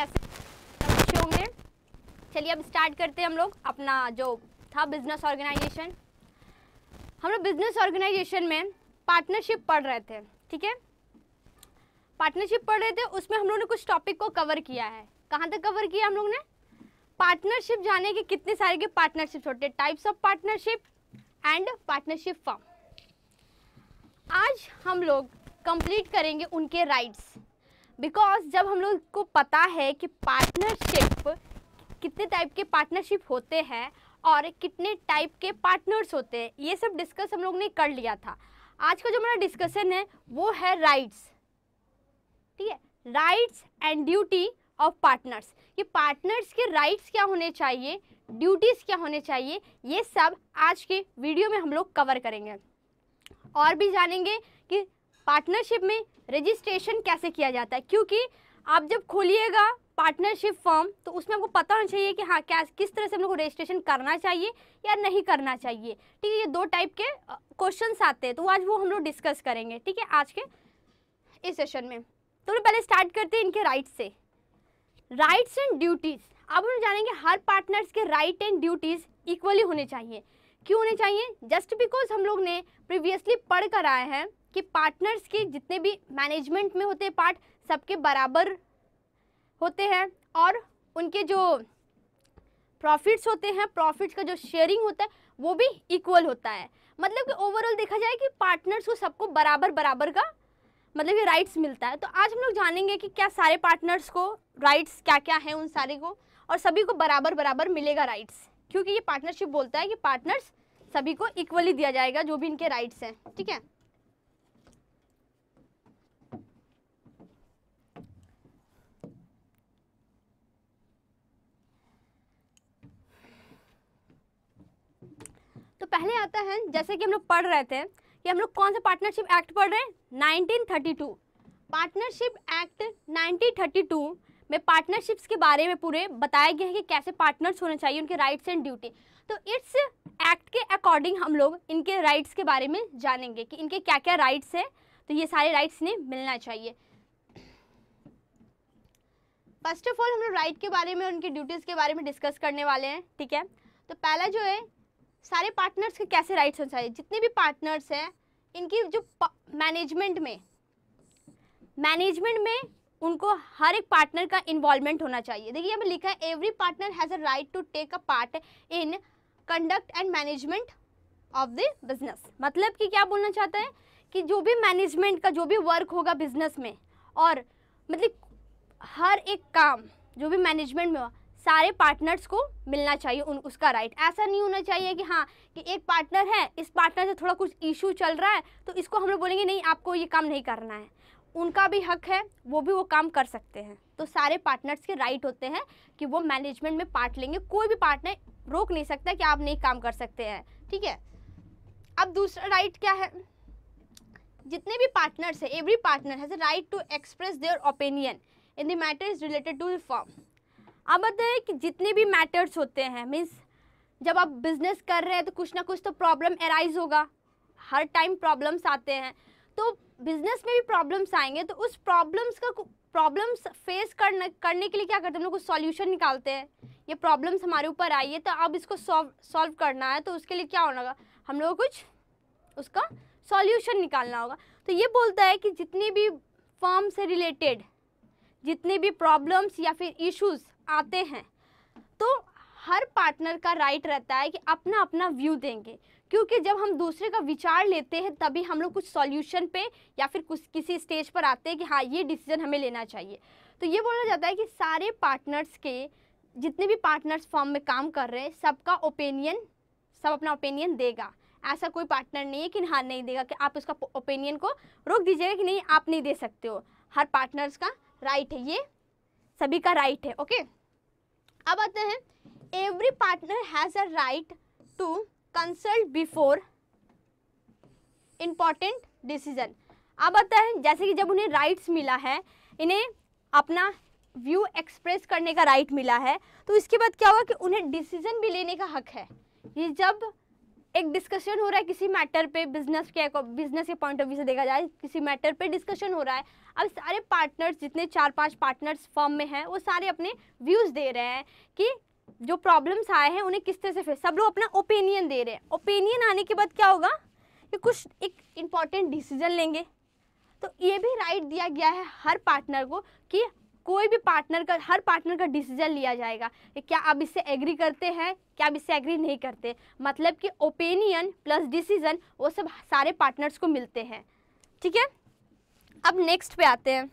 कैसे अच्छे होंगे चलिए अब स्टार्ट करते हैं हम लोग अपना जो था बिजनेस ऑर्गेनाइजेशन हम लोग बिजनेस ऑर्गेनाइजेशन में पार्टनरशिप पढ़ रहे थे ठीक है पार्टनरशिप पढ़ रहे थे उसमें हम लोगों ने कुछ टॉपिक को कवर किया है कहाँ तक कवर किया हम लोग ने पार्टनरशिप जाने के कितने सारे के पार्टनरशिप छोटे types of partnership and partnership firm आज हम लोग कंप्लीट करेंगे उनके राइट्स बिकॉज जब हम लोग को पता है कि पार्टनरशिप कितने टाइप के पार्टनरशिप होते हैं और कितने टाइप के पार्टनर्स होते हैं ये सब डिस्कस हम लोग ने कर लिया था आज का जो मेरा डिस्कशन है वो है राइट्स ठीक है rights and duty of partners ये पार्टनर्स के राइट्स क्या होने चाहिए ड्यूटीज़ क्या होने चाहिए ये सब आज के वीडियो में हम लोग कवर करेंगे और भी जानेंगे कि पार्टनरशिप में रजिस्ट्रेशन कैसे किया जाता है क्योंकि आप जब खोलिएगा पार्टनरशिप फॉर्म तो उसमें आपको पता होना चाहिए कि हाँ क्या किस तरह से हम लोग को रजिस्ट्रेशन करना चाहिए या नहीं करना चाहिए ठीक है ये दो टाइप के क्वेश्चन आते हैं तो आज वो हम लोग डिस्कस करेंगे ठीक है आज के इस सेशन में तो पहले स्टार्ट करते हैं इनके राइट्स से राइट्स एंड ड्यूटीज़ अब हम जानेंगे हर पार्टनर्स के राइट एंड ड्यूटीज़ इक्वली होने चाहिए क्यों होने चाहिए जस्ट बिकॉज हम लोग ने प्रीवियसली पढ़ कर आए हैं कि पार्टनर्स के जितने भी मैनेजमेंट में होते पार्ट सबके बराबर होते हैं और उनके जो प्रॉफिट्स होते हैं प्रॉफिट्स का जो शेयरिंग होता है वो भी इक्वल होता है मतलब कि ओवरऑल देखा जाए कि पार्टनर्स को सबको बराबर बराबर का मतलब ये राइट्स मिलता है तो आज हम लोग जानेंगे कि क्या सारे पार्टनर्स को राइट्स क्या क्या हैं उन सारे को और सभी को बराबर बराबर मिलेगा राइट्स क्योंकि ये पार्टनरशिप बोलता है कि पार्टनर्स सभी को इक्वली दिया जाएगा जो भी इनके राइट्स हैं ठीक है तो पहले आता है जैसे कि हम लोग पढ़ रहे थे कि हम लोग कौन सा पार्टनरशिप एक्ट पढ़ रहे हैं 1932 पार्टनरशिप एक्ट 1932 में पार्टनरशिप्स के बारे में पूरे बताया गया है कि कैसे पार्टनर्स होने चाहिए उनके राइट्स एंड ड्यूटी तो इट्स एक्ट के अकॉर्डिंग हम लोग इनके राइट्स के बारे में जानेंगे कि इनके क्या क्या राइट्स हैं तो ये सारे राइट्स इन्हें मिलना चाहिए फर्स्ट ऑफ ऑल हम लोग राइट के बारे में उनकी ड्यूटीज़ के बारे में डिस्कस करने वाले हैं ठीक है तो पहला जो है सारे पार्टनर्स के कैसे राइट्स होने चाहिए जितने भी पार्टनर्स हैं इनकी जो मैनेजमेंट में मैनेजमेंट में उनको हर एक पार्टनर का इन्वॉल्वमेंट होना चाहिए देखिए यहाँ पर लिखा है every partner has a right to take a part in conduct and management of the business मतलब कि क्या बोलना चाहता है कि जो भी मैनेजमेंट का जो भी वर्क होगा बिजनेस में और मतलब हर एक काम जो भी मैनेजमेंट में हो सारे पार्टनर्स को मिलना चाहिए उन उसका राइट ऐसा नहीं होना चाहिए कि हाँ कि एक पार्टनर है इस पार्टनर से थोड़ा कुछ इशू चल रहा है तो इसको हम लोग बोलेंगे नहीं आपको ये काम नहीं करना है उनका भी हक है वो भी वो काम कर सकते हैं तो सारे पार्टनर्स के राइट होते हैं कि वो मैनेजमेंट में पार्ट लेंगे कोई भी पार्टनर रोक नहीं सकता कि आप नहीं काम कर सकते हैं ठीक है अब दूसरा राइट क्या है जितने भी पार्टनर्स है every partner has right to express their opinion in the matter is related to the firm अब बताए कि जितने भी मैटर्स होते हैं मीन्स जब आप बिजनेस कर रहे हैं तो कुछ ना कुछ तो प्रॉब्लम एराइज होगा हर टाइम प्रॉब्लम्स आते हैं तो बिजनेस में भी प्रॉब्लम्स आएंगे तो उस प्रॉब्लम्स का प्रॉब्लम्स फेस करने करने के लिए क्या करते हैं हम लोग कुछ सॉल्यूशन निकालते हैं ये प्रॉब्लम्स हमारे ऊपर आई है तो अब इसको सॉल्व सॉल्व करना है तो उसके लिए क्या होना होगा हम लोग कुछ उसका सॉल्यूशन निकालना होगा तो ये बोलता है कि जितनी भी फॉर्म से रिलेटेड जितने भी प्रॉब्लम्स या फिर इश्यूज आते हैं तो हर पार्टनर का राइट रहता है कि अपना अपना व्यू देंगे क्योंकि जब हम दूसरे का विचार लेते हैं तभी हम लोग कुछ सॉल्यूशन पे या फिर कुछ किसी स्टेज पर आते हैं कि हाँ ये डिसीजन हमें लेना चाहिए तो ये बोला जाता है कि सारे पार्टनर्स के जितने भी पार्टनर्स फॉर्म में काम कर रहे हैं सबका ओपिनियन सब अपना ओपिनियन देगा ऐसा कोई पार्टनर नहीं है कि हाँ नहीं देगा कि आप उसका ओपिनियन को रोक दीजिएगा कि नहीं आप नहीं दे सकते हो हर पार्टनर्स का राइट है ये सभी का राइट है ओके अब आते हैं every partner has a right to consult before important decision अब आता है जैसे कि जब उन्हें राइट्स मिला है इन्हें अपना व्यू एक्सप्रेस करने का राइट मिला है तो इसके बाद क्या हुआ कि उन्हें डिसीजन भी लेने का हक है ये जब एक डिस्कशन हो रहा है किसी मैटर पे बिजनेस के बिजनेस के पॉइंट ऑफ व्यू से देखा जाए किसी मैटर पे डिस्कशन हो रहा है अब सारे पार्टनर्स जितने चार पांच पार्टनर्स फॉर्म में हैं वो सारे अपने व्यूज़ दे रहे हैं कि जो प्रॉब्लम्स आए हैं उन्हें किस तरह से फिर सब लोग अपना ओपिनियन दे रहे हैं ओपिनियन आने के बाद क्या होगा कि कुछ एक इम्पॉर्टेंट डिसीजन लेंगे तो ये भी राइट दिया गया है हर पार्टनर को कि कोई भी पार्टनर का हर पार्टनर का डिसीजन लिया जाएगा कि क्या आप इससे एग्री करते हैं क्या आप इससे एग्री नहीं करते मतलब कि ओपिनियन प्लस डिसीजन वो सब सारे पार्टनर्स को मिलते हैं ठीक है अब नेक्स्ट पे आते हैं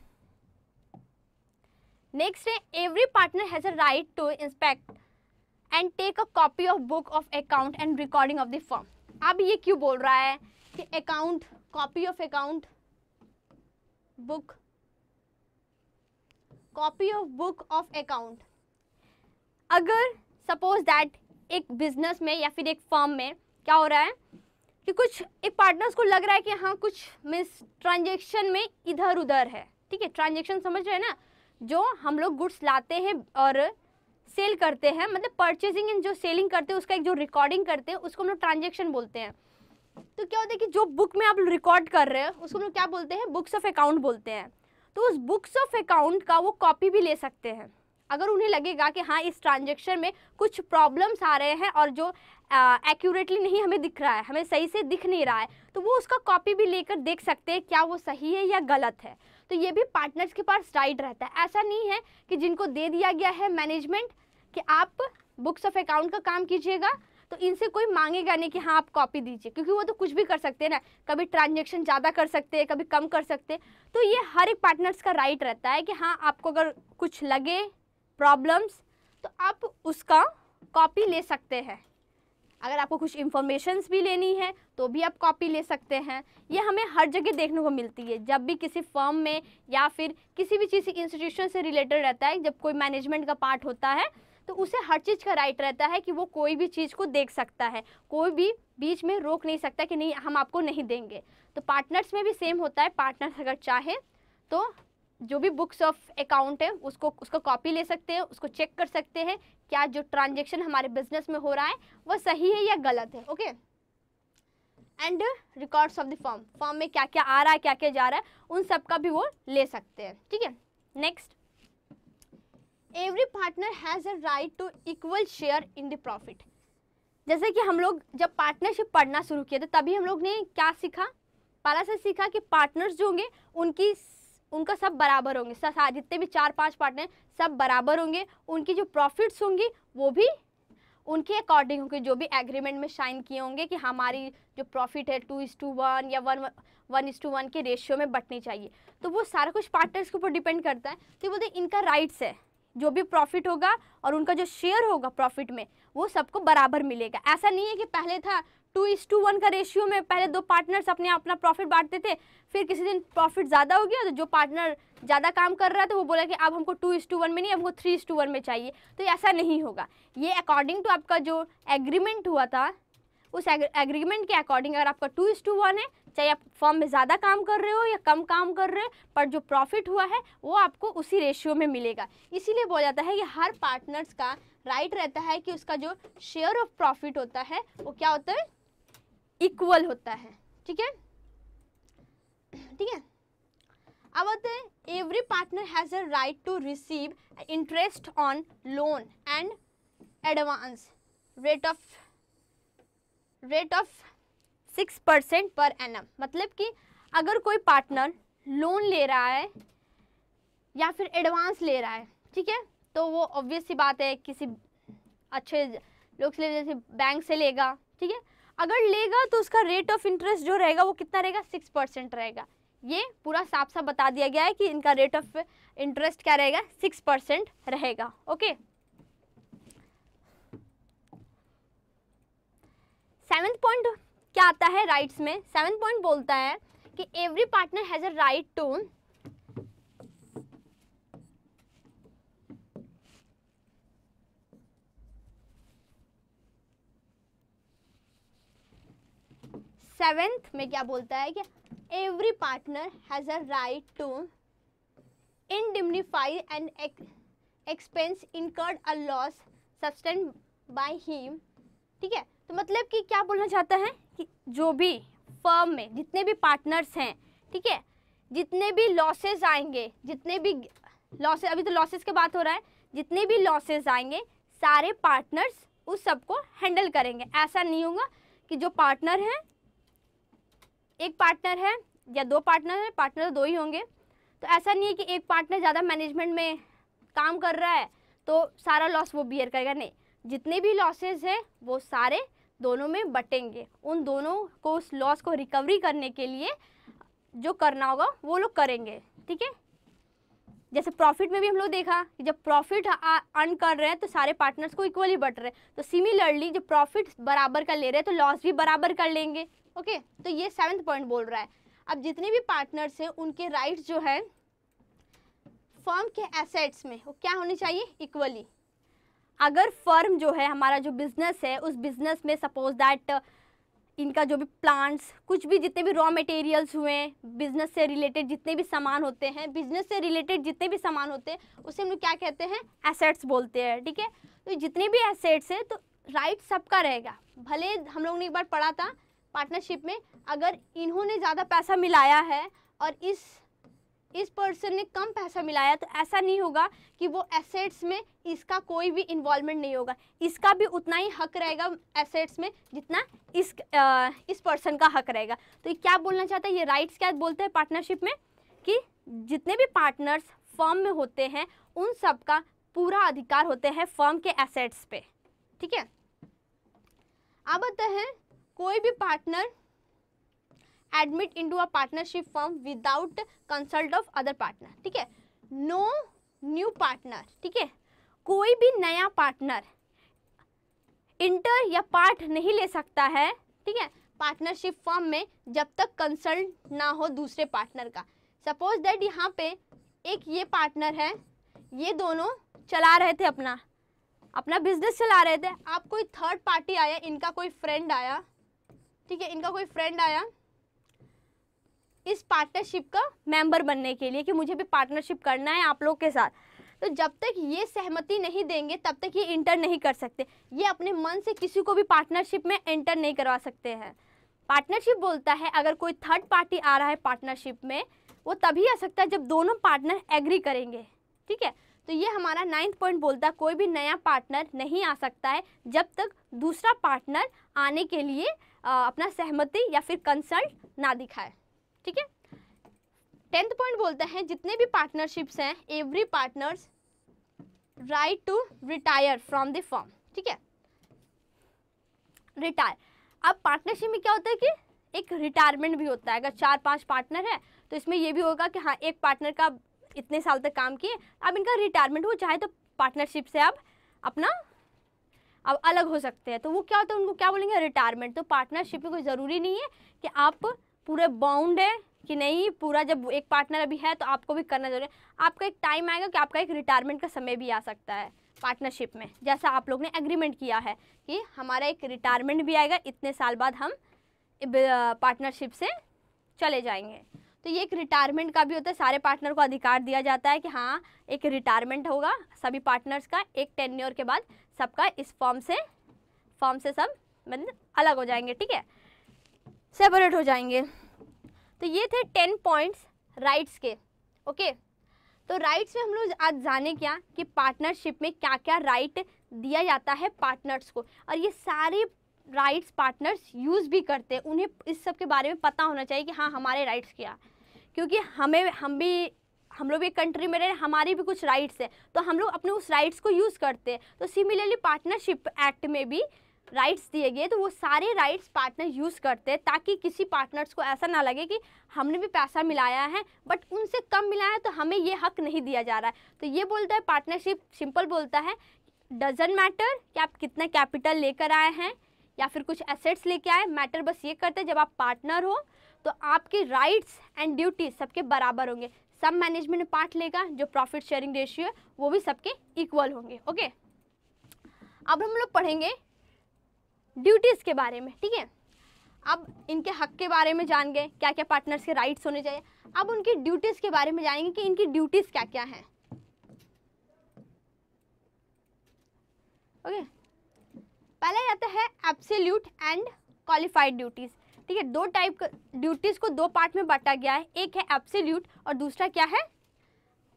नेक्स्ट है every partner has a right to inspect and take a copy of book of account and recording of the firm अब ये क्यों बोल रहा है कि account copy of account book copy of book of account अगर suppose that एक business में या फिर एक फॉर्म में क्या हो रहा है कि कुछ एक पार्टनर्स को लग रहा है कि हाँ कुछ मिस ट्रांजेक्शन में इधर उधर है ठीक है ट्रांजेक्शन समझ रहे हैं ना जो हम लोग गुड्स लाते हैं और सेल करते हैं मतलब परचेजिंग एंड जो सेलिंग करते हैं उसका एक जो रिकॉर्डिंग करते हैं उसको हम लोग ट्रांजेक्शन बोलते हैं तो क्या होता है कि जो बुक में आप रिकॉर्ड कर रहे हैं उसको हम लोग क्या बोलते हैं बुक्स ऑफ अकाउंट बोलते हैं तो उस बुक्स ऑफ अकाउंट का वो कॉपी भी ले सकते हैं अगर उन्हें लगेगा कि हाँ इस ट्रांजेक्शन में कुछ प्रॉब्लम्स आ रहे हैं और जो एक्यूरेटली नहीं हमें दिख रहा है हमें सही से दिख नहीं रहा है तो वो उसका कॉपी भी लेकर देख सकते हैं क्या वो सही है या गलत है तो ये भी पार्टनर्स के पास राइट रहता है ऐसा नहीं है कि जिनको दे दिया गया है मैनेजमेंट कि आप बुक्स ऑफ अकाउंट का काम कीजिएगा तो इनसे कोई मांगेगा नहीं कि हाँ आप कॉपी दीजिए क्योंकि वो तो कुछ भी कर सकते हैं ना कभी ट्रांजेक्शन ज़्यादा कर सकते हैं कभी कम कर सकते हैं तो ये हर एक पार्टनर्स का राइट रहता है कि हाँ आपको अगर कुछ लगे प्रॉब्लम्स तो आप उसका कॉपी ले सकते हैं अगर आपको कुछ इन्फॉर्मेशन भी लेनी है तो भी आप कॉपी ले सकते हैं ये हमें हर जगह देखने को मिलती है जब भी किसी फर्म में या फिर किसी भी चीज़ इंस्टीट्यूशन से रिलेटेड रहता है जब कोई मैनेजमेंट का पार्ट होता है तो उसे हर चीज़ का राइट रहता है कि वो कोई भी चीज़ को देख सकता है कोई भी बीच में रोक नहीं सकता कि नहीं हम आपको नहीं देंगे तो पार्टनर्स में भी सेम होता है पार्टनर्स अगर चाहे तो जो भी बुक्स ऑफ अकाउंट है उसको उसका कॉपी ले सकते हैं उसको चेक कर सकते हैं क्या जो ट्रांजेक्शन हमारे बिजनेस में हो रहा है वो सही है या गलत है okay and records of the firm firm में क्या क्या आ रहा है क्या क्या जा रहा है उन सब का भी वो ले सकते हैं ठीक है next every partner has a right to equal share in the profit जैसे कि हम लोग जब पार्टनरशिप पढ़ना शुरू किया था तभी हम लोग ने क्या सीखा पहला से सीखा कि पार्टनर्स जो होंगे उनकी उनका सब बराबर होंगे जितने भी चार पांच पार्टनर हैं सब बराबर होंगे उनकी जो प्रॉफिट्स होंगी वो भी उनके अकॉर्डिंग होंगे जो भी एग्रीमेंट में साइन किए होंगे कि हमारी जो प्रॉफिट है टू इस टू वन या one one is to one के रेशियो में बटनी चाहिए तो वो सारा कुछ पार्टनर्स के ऊपर डिपेंड करता है तो बोलते इनका राइट्स है जो भी प्रॉफिट होगा और उनका जो शेयर होगा प्रॉफिट में वो सबको बराबर मिलेगा ऐसा नहीं है कि पहले था टू इस टू वन का रेशियो में पहले दो पार्टनर्स अपने अपना प्रॉफिट बांटते थे फिर किसी दिन प्रॉफिट ज़्यादा हो गया तो जो पार्टनर ज़्यादा काम कर रहा था वो बोला कि अब हमको टू इस टू वन में नहीं हमको थ्री इस टू वन में चाहिए तो ऐसा नहीं होगा ये अकॉर्डिंग टू आपका जो एग्रीमेंट हुआ था उस एग्रीमेंट के अकॉर्डिंग अगर आपका टू इस टू वन है चाहे आप फॉर्म में ज़्यादा काम कर रहे हो या कम काम कर रहे हो पर जो प्रॉफिट हुआ है वो आपको उसी रेशियो में मिलेगा इसीलिए बोला जाता है कि हर पार्टनर्स का राइट रहता है कि उसका जो शेयर ऑफ प्रॉफिट होता है वो क्या होता है इक्वल होता है ठीक है ठीक है अब आते हैं every partner has a right to receive interest on loan and advance rate of rate of six percent पर एम मतलब कि अगर कोई पार्टनर लोन ले रहा है या फिर एडवांस ले रहा है ठीक है तो वो ऑब्वियस सी बात है किसी अच्छे लोग से जैसे बैंक से लेगा ठीक है अगर लेगा तो उसका रेट ऑफ इंटरेस्ट जो रहेगा वो कितना रहेगा सिक्स परसेंट रहेगा ये पूरा साफ साफ बता दिया गया है कि इनका रेट ऑफ इंटरेस्ट क्या रहेगा सिक्स परसेंट रहेगा ओके सेवेंथ पॉइंट क्या आता है राइट्स में सेवेंथ पॉइंट बोलता है कि every partner has a right to seventh में क्या बोलता है कि every partner has a right to indemnify and expense incurred a loss sustain by him ठीक है तो मतलब कि क्या बोलना चाहता है कि जो भी फर्म में जितने भी पार्टनर्स हैं ठीक है जितने भी लॉसेज आएंगे जितने भी लॉसेज अभी तो लॉसेज के बात हो रहा है जितने भी लॉसेज आएंगे सारे पार्टनर्स उस सबको हैंडल करेंगे ऐसा नहीं होगा कि जो पार्टनर हैं एक पार्टनर है या दो पार्टनर है पार्टनर दो ही होंगे तो ऐसा नहीं है कि एक पार्टनर ज़्यादा मैनेजमेंट में काम कर रहा है तो सारा लॉस वो बियर करेगा नहीं जितने भी लॉसेज हैं वो सारे दोनों में बटेंगे उन दोनों को उस लॉस को रिकवरी करने के लिए जो करना होगा वो लोग करेंगे ठीक है जैसे प्रॉफिट में भी हम लोग देखा कि जब प्रॉफिट अर्न कर रहे हैं तो सारे पार्टनर्स को इक्वली बट रहे हैं तो सिमिलरली जब प्रॉफिट बराबर का ले रहे हैं तो लॉस भी बराबर कर लेंगे ओके तो ये सेवन्थ पॉइंट बोल रहा है अब जितने भी पार्टनर्स हैं उनके राइट जो है फर्म के एसेट्स में वो क्या होनी चाहिए इक्वली अगर फर्म जो है हमारा जो बिजनेस है उस बिजनेस में सपोज दैट इनका जो भी प्लांट्स कुछ भी जितने भी रॉ मटेरियल्स हुए बिजनेस से रिलेटेड जितने भी सामान होते हैं बिजनेस से रिलेटेड जितने भी सामान होते हैं उसे हम लोग क्या कहते हैं एसेट्स बोलते हैं ठीक है तो जितने भी एसेट्स हैं तो राइट सबका रहेगा भले हम लोग ने एक बार पढ़ा था पार्टनरशिप में अगर इन्होंने ज़्यादा पैसा मिलाया है और इस इस पर्सन ने कम पैसा मिलाया तो ऐसा नहीं होगा कि वो एसेट्स में इसका कोई भी इन्वॉल्वमेंट नहीं होगा इसका भी उतना ही हक रहेगा एसेट्स में जितना इस आ, इस पर्सन का हक रहेगा तो ये क्या बोलना चाहता है ये राइट्स क्या बोलते हैं पार्टनरशिप में कि जितने भी पार्टनर्स फर्म में होते हैं उन सब का पूरा अधिकार होते हैं फर्म के एसेट्स पे ठीक है आप बताते हैं कोई भी partner admit into a partnership firm without consult of other partner ठीक है नो न्यू पार्टनर ठीक है कोई भी नया पार्टनर इंटर या पार्ट नहीं ले सकता है ठीक है पार्टनरशिप फॉर्म में जब तक कंसल्ट ना हो दूसरे पार्टनर का सपोज दैट यहाँ पे एक ये पार्टनर है ये दोनों चला रहे थे अपना अपना बिजनेस चला रहे थे आप कोई थर्ड पार्टी आया इनका कोई फ्रेंड आया ठीक है इनका कोई फ्रेंड आया इस पार्टनरशिप का मेंबर बनने के लिए कि मुझे भी पार्टनरशिप करना है आप लोग के साथ तो जब तक ये सहमति नहीं देंगे तब तक ये इंटर नहीं कर सकते ये अपने मन से किसी को भी पार्टनरशिप में एंटर नहीं करवा सकते हैं पार्टनरशिप बोलता है अगर कोई थर्ड पार्टी आ रहा है पार्टनरशिप में वो तभी आ सकता है जब दोनों पार्टनर एग्री करेंगे ठीक है तो ये हमारा नाइन्थ पॉइंट बोलता है कोई भी नया पार्टनर नहीं आ सकता है जब तक दूसरा पार्टनर आने के लिए अपना सहमति या फिर कंसल्ट ना दिखाए ठीक है टेंथ पॉइंट बोलते हैं जितने भी पार्टनरशिप्स हैं every partners right to retire from the firm ठीक है रिटायर अब पार्टनरशिप में क्या होता है कि एक रिटायरमेंट भी होता है अगर चार पांच पार्टनर है तो इसमें यह भी होगा कि हाँ एक पार्टनर का इतने साल तक काम किए अब इनका रिटायरमेंट हो चाहे तो पार्टनरशिप से अब अपना अब अलग हो सकते हैं तो वो क्या होता है उनको क्या बोलेंगे रिटायरमेंट तो पार्टनरशिप में कोई ज़रूरी नहीं है कि आप पूरे बाउंड है कि नहीं पूरा जब एक पार्टनर अभी है तो आपको भी करना जरूरी है आपका एक टाइम आएगा कि आपका एक रिटायरमेंट का समय भी आ सकता है पार्टनरशिप में जैसा आप लोग ने एग्रीमेंट किया है कि हमारा एक रिटायरमेंट भी आएगा इतने साल बाद हम पार्टनरशिप से चले जाएंगे तो ये एक रिटायरमेंट का भी होता है सारे पार्टनर को अधिकार दिया जाता है कि हाँ एक रिटायरमेंट होगा सभी पार्टनर्स का एक टेन ईयर के बाद सबका इस फॉर्म से फॉर्म से सब मतलब अलग हो जाएंगे ठीक है सेपरेट हो जाएंगे तो ये थे टेन पॉइंट्स राइट्स के ओके तो राइट्स में हम लोग आज जाने क्या कि पार्टनरशिप में क्या क्या राइट दिया जाता है पार्टनर्स को और ये सारे राइट्स पार्टनर्स यूज़ भी करते हैं उन्हें इस सब के बारे में पता होना चाहिए कि हाँ हमारे राइट्स क्या क्योंकि हमें हम भी हम लोग भी कंट्री में रहे हमारी भी कुछ राइट्स है तो हम लोग अपने उस राइट्स को यूज़ करते हैं तो सिमिलरली पार्टनरशिप एक्ट में भी राइट्स दिए गए तो वो सारे राइट्स पार्टनर यूज़ करते हैं ताकि किसी पार्टनर्स को ऐसा ना लगे कि हमने भी पैसा मिलाया है बट उनसे कम मिलाया है तो हमें ये हक नहीं दिया जा रहा है तो ये बोलता है पार्टनरशिप सिंपल बोलता है डजेंट मैटर कि आप कितना कैपिटल लेकर आए हैं या फिर कुछ एसेट्स लेके आए मैटर बस ये करते हैं जब आप पार्टनर हो तो आपके राइट्स एंड ड्यूटी सबके बराबर होंगे सब मैनेजमेंट में पार्ट लेगा जो प्रॉफिट शेयरिंग रेशियो है वो भी सबके इक्वल होंगे ओके अब हम लोग पढ़ेंगे ड्यूटीज़ के बारे में ठीक है अब इनके हक के बारे में जान गए क्या क्या पार्टनर्स के राइट्स होने चाहिए अब उनकी ड्यूटीज़ के बारे में जानेंगे कि इनकी ड्यूटीज़ क्या क्या हैं ओके पहला जाता है एब्सोल्यूट एंड क्वालिफाइड ड्यूटीज़ ठीक है दो टाइप ड्यूटीज़ को दो पार्ट में बांटा गया है एक है एब्सोल्यूट और दूसरा क्या है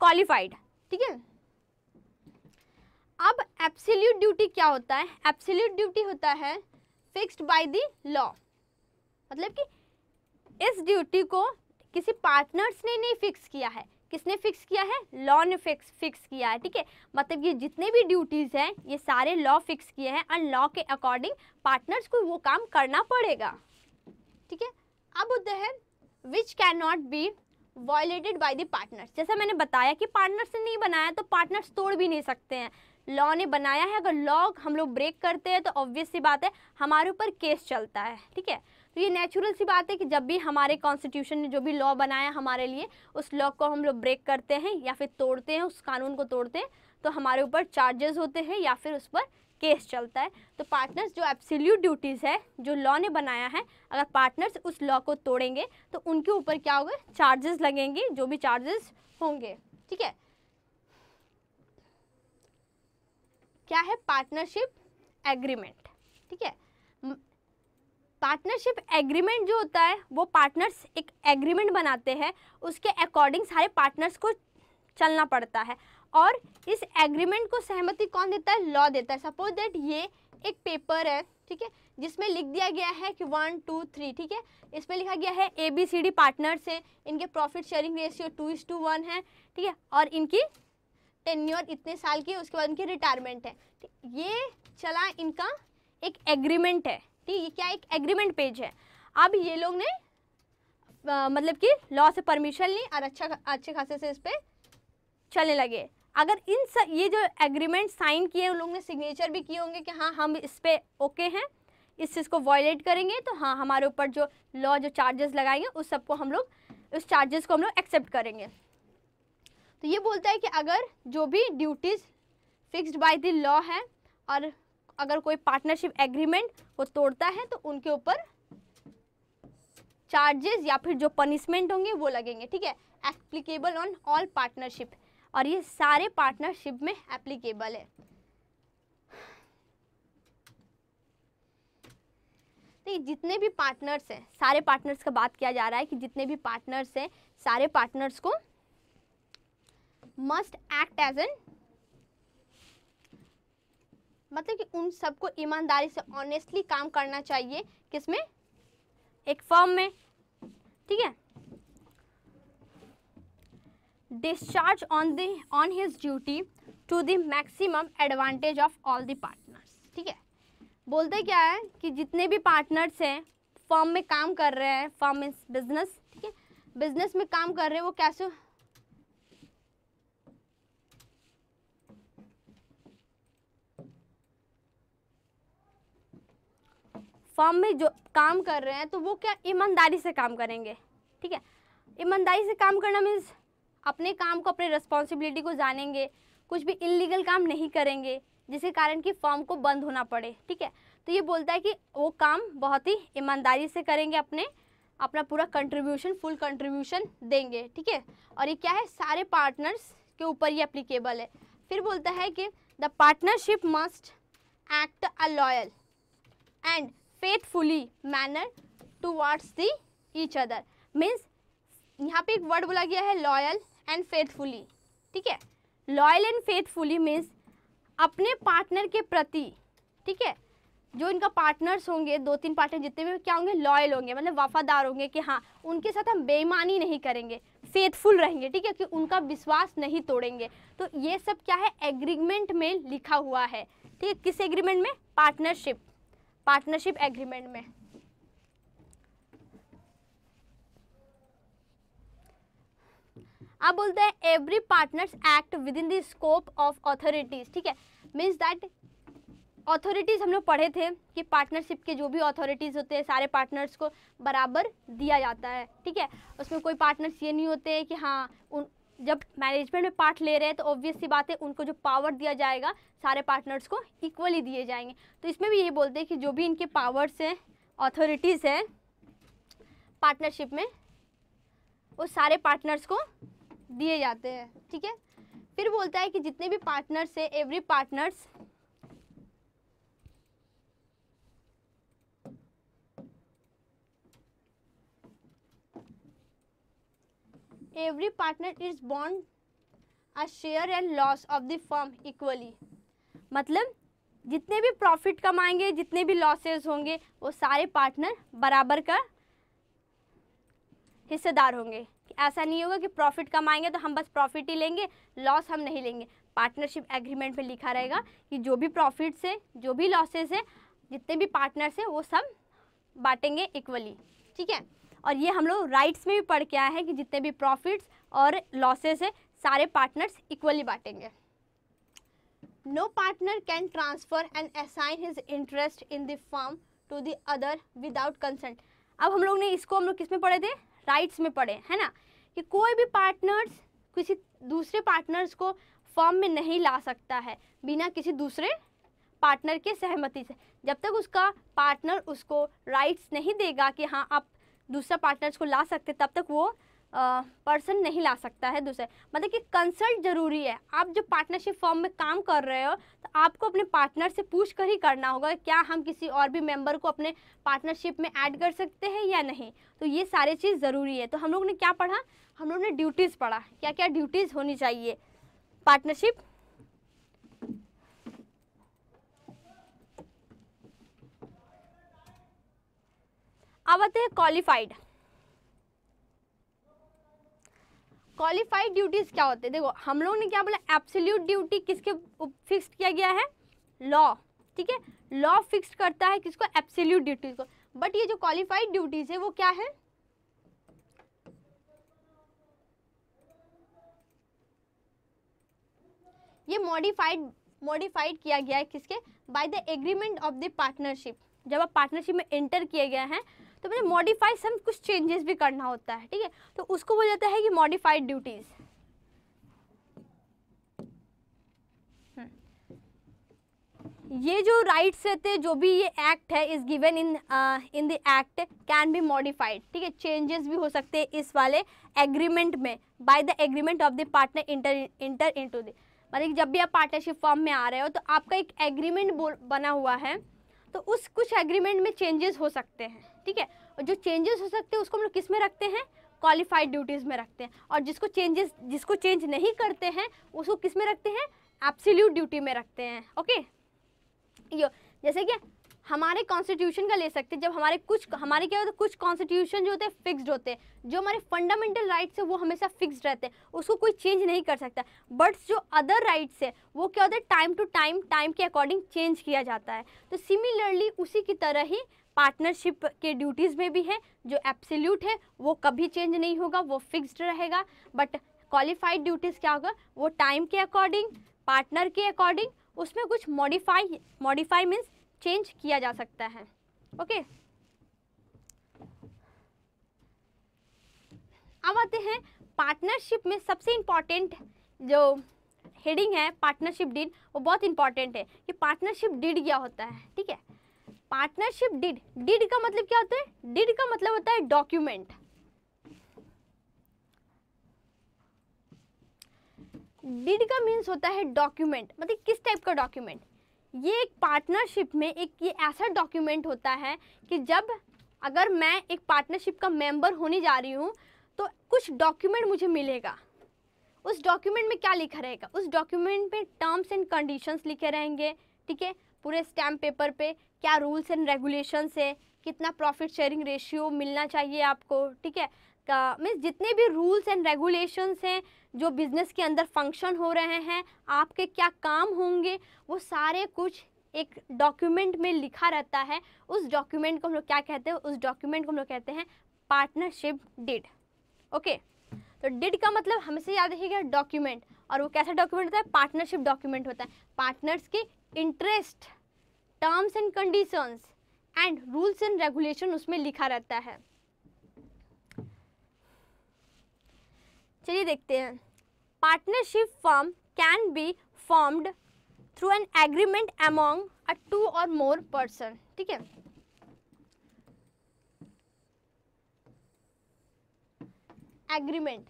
क्वालिफाइड ठीक है अब एब्सोल्यूट ड्यूटी क्या होता है एब्सोल्यूट ड्यूटी होता है फिक्स्ड बाय द लॉ मतलब कि इस ड्यूटी को किसी पार्टनर्स ने नहीं फिक्स किया है किसने फिक्स किया है लॉ ने फिक्स फिक्स किया है ठीक है मतलब ये जितने भी ड्यूटीज़ हैं ये सारे लॉ फिक्स किए हैं और लॉ के अकॉर्डिंग पार्टनर्स को वो काम करना पड़ेगा ठीक है अब होता है which can not be violated by the partners जैसा मैंने बताया कि पार्टनर्स ने नहीं बनाया तो पार्टनर्स तोड़ भी नहीं सकते हैं लॉ ने बनाया है अगर लॉ हम लोग ब्रेक करते हैं तो ऑब्वियस सी बात है हमारे ऊपर केस चलता है ठीक है तो ये नेचुरल सी बात है कि जब भी हमारे कॉन्स्टिट्यूशन ने जो भी लॉ बनाया हमारे लिए उस लॉ को हम लोग ब्रेक करते हैं या फिर तोड़ते हैं उस कानून को तोड़ते हैं तो हमारे ऊपर चार्जेस होते हैं या फिर उस पर केस चलता है तो पार्टनर्स जो एब्सोल्यूट ड्यूटीज़ है जो लॉ ने बनाया है अगर पार्टनर्स उस लॉ को तोड़ेंगे तो उनके ऊपर क्या होगा चार्जेस लगेंगे जो भी चार्जेस होंगे ठीक है क्या है पार्टनरशिप एग्रीमेंट ठीक है पार्टनरशिप एग्रीमेंट जो होता है वो पार्टनर्स एक एग्रीमेंट बनाते हैं उसके अकॉर्डिंग सारे पार्टनर्स को चलना पड़ता है और इस एग्रीमेंट को सहमति कौन देता है लॉ देता है सपोज दैट ये एक पेपर है ठीक है जिसमें लिख दिया गया है कि वन टू थ्री ठीक है इसमें लिखा गया है A B C D partners हैं इनके profit sharing ratio two is to one है ठीक है और इनकी टेन्योर इतने साल की उसके बाद इनकी रिटायरमेंट है ये चला इनका एक एग्रीमेंट है ठीक ये क्या एक एग्रीमेंट पेज है अब ये लोग ने आ, मतलब कि लॉ से परमिशन ली और अच्छा अच्छे खासे से इस पर चलने लगे अगर इन स, ये जो एग्रीमेंट साइन किए उन लोगों ने सिग्नेचर भी किए होंगे कि हाँ हम इस पर ओके हैं इस चीज़ को वॉयलेट करेंगे तो हाँ हमारे ऊपर जो लॉ जो चार्जेस लगाएंगे उस सबको हम लोग उस चार्जेस को हम लोग एक्सेप्ट करेंगे तो ये बोलता है कि अगर जो भी duties fixed by the law है और अगर कोई पार्टनरशिप एग्रीमेंट वो तोड़ता है तो उनके ऊपर चार्जेस या फिर जो पनिशमेंट होंगे वो लगेंगे ठीक है एप्लीकेबल ऑन ऑल पार्टनरशिप और ये सारे पार्टनरशिप में एप्लीकेबल है तो जितने भी पार्टनर्स हैं सारे पार्टनर्स का बात किया जा रहा है कि जितने भी पार्टनर्स हैं सारे पार्टनर्स को मस्ट एक्ट एज एन मतलब कि उन सबको ईमानदारी से ऑनेस्टली काम करना चाहिए किसमें एक फॉर्म में ठीक है discharge on the on his duty to the maximum advantage of all the partners ठीक है बोलते क्या है कि जितने भी पार्टनर्स हैं फॉर्म में काम कर रहे हैं फॉर्म इज बिजनेस ठीक है बिजनेस में काम कर रहे हैं वो कैसे फॉर्म में जो काम कर रहे हैं तो वो क्या ईमानदारी से काम करेंगे ठीक है ईमानदारी से काम करना मीन्स अपने काम को अपने रिस्पॉन्सिबिलिटी को जानेंगे कुछ भी इलीगल काम नहीं करेंगे जिसके कारण कि फॉर्म को बंद होना पड़े ठीक है तो ये बोलता है कि वो काम बहुत ही ईमानदारी से करेंगे अपने अपना पूरा कंट्रीब्यूशन फुल कंट्रीब्यूशन देंगे ठीक है और ये क्या है सारे पार्टनर्स के ऊपर ये अप्लीकेबल है फिर बोलता है कि the partnership must act a loyal and faithfully manner towards the each other means यहाँ पे एक वर्ड बोला गया है लॉयल एंड फेथफुली ठीक है लॉयल एंड फेथफुली मीन्स अपने पार्टनर के प्रति ठीक है जो इनका पार्टनर्स होंगे दो तीन पार्टनर जितने भी क्या होंगे लॉयल होंगे मतलब वफादार होंगे कि हाँ उनके साथ हम बेईमानी नहीं करेंगे फेथफुल रहेंगे ठीक है कि उनका विश्वास नहीं तोड़ेंगे तो ये सब क्या है एग्रीमेंट में लिखा हुआ है ठीक है किस एग्रीमेंट में पार्टनरशिप पार्टनरशिप एग्रीमेंट में आप बोलते हैं every partners act within the scope of authorities ठीक है मीन्स दैट अथॉरिटीज़ हम लोग पढ़े थे कि पार्टनरशिप के जो भी अथॉरिटीज़ होते हैं सारे पार्टनर्स को बराबर दिया जाता है ठीक है उसमें कोई पार्टनर्स ये नहीं होते कि हाँ उन जब मैनेजमेंट में पार्ट ले रहे हैं तो ऑब्वियस सी बात है उनको जो पावर दिया जाएगा सारे पार्टनर्स को इक्वली दिए जाएंगे तो इसमें भी यही बोलते हैं कि जो भी इनके पावर्स हैं अथॉरिटीज़ हैं पार्टनरशिप में वो सारे पार्टनर्स को दिए जाते हैं ठीक है फिर बोलता है कि जितने भी पार्टनर्स है every partners every partner is bond a share and loss of the firm equally मतलब जितने भी प्रॉफिट कमाएंगे जितने भी लॉसेस होंगे वो सारे पार्टनर बराबर का हिस्सेदार होंगे ऐसा नहीं होगा कि प्रॉफिट कमाएंगे तो हम बस प्रॉफिट ही लेंगे लॉस हम नहीं लेंगे पार्टनरशिप एग्रीमेंट में लिखा रहेगा कि जो भी प्रॉफिट से जो भी लॉसेस है जितने भी पार्टनर्स हैं वो सब बांटेंगे इक्वली ठीक है और ये हम लोग राइट्स में भी पढ़ के आए हैं कि जितने भी प्रॉफिट्स और लॉसेस है सारे पार्टनर्स इक्वली बांटेंगे no partner can transfer and assign his interest in the firm to the other without consent अब हम लोग ने इसको हम लोग किस में पढ़े थे राइट्स में पड़े है ना कि कोई भी पार्टनर्स किसी दूसरे पार्टनर्स को फॉर्म में नहीं ला सकता है बिना किसी दूसरे पार्टनर के सहमति से जब तक उसका पार्टनर उसको राइट्स नहीं देगा कि हाँ आप दूसरा पार्टनर्स को ला सकते तब तक वो पर्सन नहीं ला सकता है दूसरे मतलब कि कंसल्ट ज़रूरी है आप जो पार्टनरशिप फॉर्म में काम कर रहे हो तो आपको अपने पार्टनर से पूछ कर ही करना होगा क्या हम किसी और भी मेंबर को अपने पार्टनरशिप में ऐड कर सकते हैं या नहीं तो ये सारी चीज़ ज़रूरी है तो हम लोग ने क्या पढ़ा हम लोग ने ड्यूटीज़ पढ़ा क्या क्या ड्यूटीज़ होनी चाहिए पार्टनरशिप अब आते हैं क्वालिफाइड क्वालिफाइड ड्यूटीज क्या होते हैं देखो हम लोग ने क्या बोला एब्सोल्यूट ड्यूटी किसके फिक्स किया गया है लॉ ठीक है लॉ फिक्स करता है किसको एब्सोल्यूट ड्यूटीज को बट ये जो क्वालिफाइड ड्यूटीज है वो क्या है ये मॉडिफाइड मॉडिफाइड किया गया है किसके by the agreement of the partnership जब आप पार्टनरशिप में एंटर किए गए हैं तो मैंने मॉडिफाई सम कुछ चेंजेस भी करना होता है ठीक है तो उसको बोला जाता है कि मॉडिफाइड हम्म। ड्यूटीज़ ये जो राइट्स रहते हैं जो भी ये एक्ट है is given in in the act can be modified ठीक है चेंजेस भी हो सकते हैं इस वाले एग्रीमेंट में by the agreement of the partner enter enter into the मतलब जब भी आप पार्टनरशिप फॉर्म में आ रहे हो तो आपका एक एग्रीमेंट बना हुआ है तो उस कुछ एग्रीमेंट में चेंजेस हो सकते हैं ठीक है और जो चेंजेस हो सकते हैं उसको हम लोग किस में रखते हैं क्वालिफाइड ड्यूटीज़ में रखते हैं और जिसको चेंजेस जिसको चेंज नहीं करते हैं उसको किस में रखते हैं एप्सिल्यूट ड्यूटी में रखते हैं ओके यो जैसे कि हमारे कॉन्स्टिट्यूशन का ले सकते हैं जब हमारे कुछ हमारे क्या होते हैं कुछ कॉन्स्टिट्यूशन जो होते हैं फिक्स्ड होते हैं जो हमारे फंडामेंटल राइट्स है वो हमेशा फिक्स्ड रहते हैं उसको कोई चेंज नहीं कर सकता बट जो अदर राइट्स है वो क्या होते हैं टाइम टू टाइम टाइम के अकॉर्डिंग चेंज किया जाता है तो सिमिलरली उसी की तरह ही पार्टनरशिप के ड्यूटीज़ में भी है जो एप्सिल्यूट है वो कभी चेंज नहीं होगा वो फिक्स्ड रहेगा बट क्वालिफाइड ड्यूटीज़ क्या होगा वो टाइम के अकॉर्डिंग पार्टनर के अकॉर्डिंग उसमें कुछ मॉडिफाई मॉडिफाई मीन्स चेंज किया जा सकता है ओके okay? अब आते हैं पार्टनरशिप में सबसे इम्पॉर्टेंट जो हेडिंग है पार्टनरशिप डीड वो बहुत इंपॉर्टेंट है कि पार्टनरशिप डीड क्या होता है ठीक है पार्टनरशिप डिड डिड का मतलब क्या होता है डिड का मतलब होता है डॉक्यूमेंट डिड का मीन्स होता है डॉक्यूमेंट मतलब किस टाइप का डॉक्यूमेंट ये एक पार्टनरशिप में एक ये ऐसा डॉक्यूमेंट होता है कि जब अगर मैं एक पार्टनरशिप का मेंबर होने जा रही हूँ तो कुछ डॉक्यूमेंट मुझे मिलेगा उस डॉक्यूमेंट में क्या लिखा रहेगा उस डॉक्यूमेंट में टर्म्स एंड कंडीशंस लिखे रहेंगे ठीक है पूरे स्टैम्प पेपर पे क्या रूल्स एंड रेगुलेशंस है कितना प्रॉफिट शेयरिंग रेशियो मिलना चाहिए आपको ठीक है मीन्स जितने भी रूल्स एंड रेगुलेशंस हैं जो बिज़नेस के अंदर फंक्शन हो रहे हैं आपके क्या काम होंगे वो सारे कुछ एक डॉक्यूमेंट में लिखा रहता है उस डॉक्यूमेंट को हम लोग क्या कहते हैं उस डॉक्यूमेंट को हम लोग कहते हैं पार्टनरशिप डिड ओके तो डिड का मतलब हमसे याद रखिएगा डॉक्यूमेंट और वो कैसा डॉक्यूमेंट होता है पार्टनरशिप डॉक्यूमेंट होता है पार्टनर्स के interest terms and conditions and rules and regulation उसमें लिखा रहता है चलिए देखते हैं partnership form can be formed through an agreement among a two or more person ठीक है एग्रीमेंट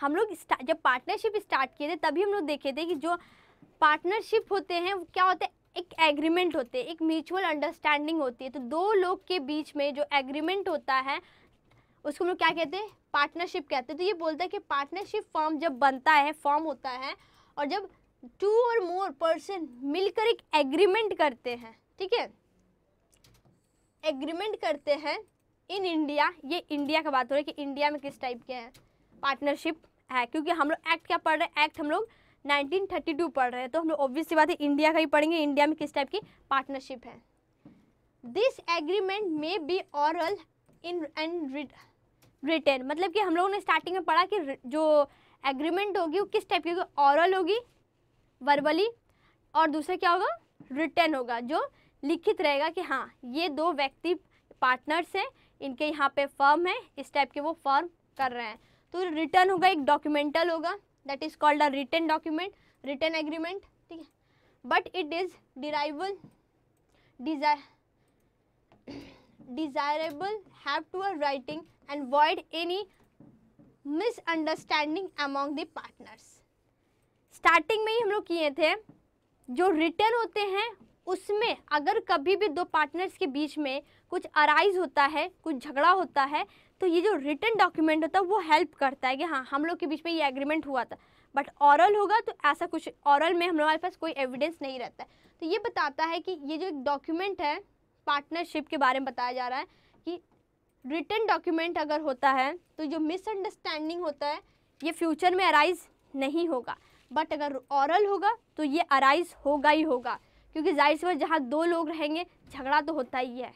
हम लोग जब पार्टनरशिप स्टार्ट किए थे तभी हम लोग देखे थे कि जो पार्टनरशिप होते हैं वो क्या होते हैं एक एग्रीमेंट होते हैं एक म्यूचुअल अंडरस्टैंडिंग होती है तो दो लोग के बीच में जो एग्रीमेंट होता है उसको हम लोग क्या कहते हैं पार्टनरशिप कहते हैं तो ये बोलता है कि पार्टनरशिप फॉर्म जब बनता है फॉर्म होता है और जब टू और मोर पर्सन मिलकर एक एग्रीमेंट करते हैं ठीक है एग्रीमेंट करते हैं इन इंडिया ये इंडिया का बात हो रहा है कि इंडिया में किस टाइप के हैं पार्टनरशिप है क्योंकि हम लोग एक्ट क्या पढ़ रहे हैं एक्ट हम लोग 1932 पढ़ रहे हैं तो हम लोग ऑब्वियसली बात है इंडिया का ही पढ़ेंगे इंडिया में किस टाइप की पार्टनरशिप है दिस एग्रीमेंट में be oral in and written मतलब कि हम लोगों ने स्टार्टिंग में पढ़ा कि जो एग्रीमेंट होगी वो किस टाइप की होगी ऑरल होगी वर्बली और दूसरा क्या होगा रिटर्न होगा जो लिखित रहेगा कि हाँ ये दो व्यक्ति पार्टनर्स हैं इनके यहाँ पे फर्म है इस टाइप के वो फर्म कर रहे हैं तो रिटर्न होगा एक डॉक्यूमेंटल होगा that is called a written document written agreement ठीक है but it is derival desirable have to are writing and void any misunderstanding among the starting में ही हम लोग किए थे जो रिटर्न होते हैं उसमें अगर कभी भी दो पार्टनर्स के बीच में कुछ अराइज होता है कुछ झगड़ा होता है तो ये जो रिटर्न डॉक्यूमेंट होता है वो हेल्प करता है कि हाँ हम लोग के बीच में ये एग्रीमेंट हुआ था बट ऑरल होगा तो ऐसा कुछ ऑरल में हम लोग हमारे पास कोई एविडेंस नहीं रहता है तो ये बताता है कि ये जो एक डॉक्यूमेंट है पार्टनरशिप के बारे में बताया जा रहा है कि रिटर्न डॉक्यूमेंट अगर होता है तो जो मिसअंडरस्टैंडिंग होता है ये फ्यूचर में अराइज नहीं होगा बट अगर ऑरल होगा तो ये अराइज होगा ही होगा क्योंकि जाहिर सी बात जहाँ दो लोग रहेंगे झगड़ा तो होता ही है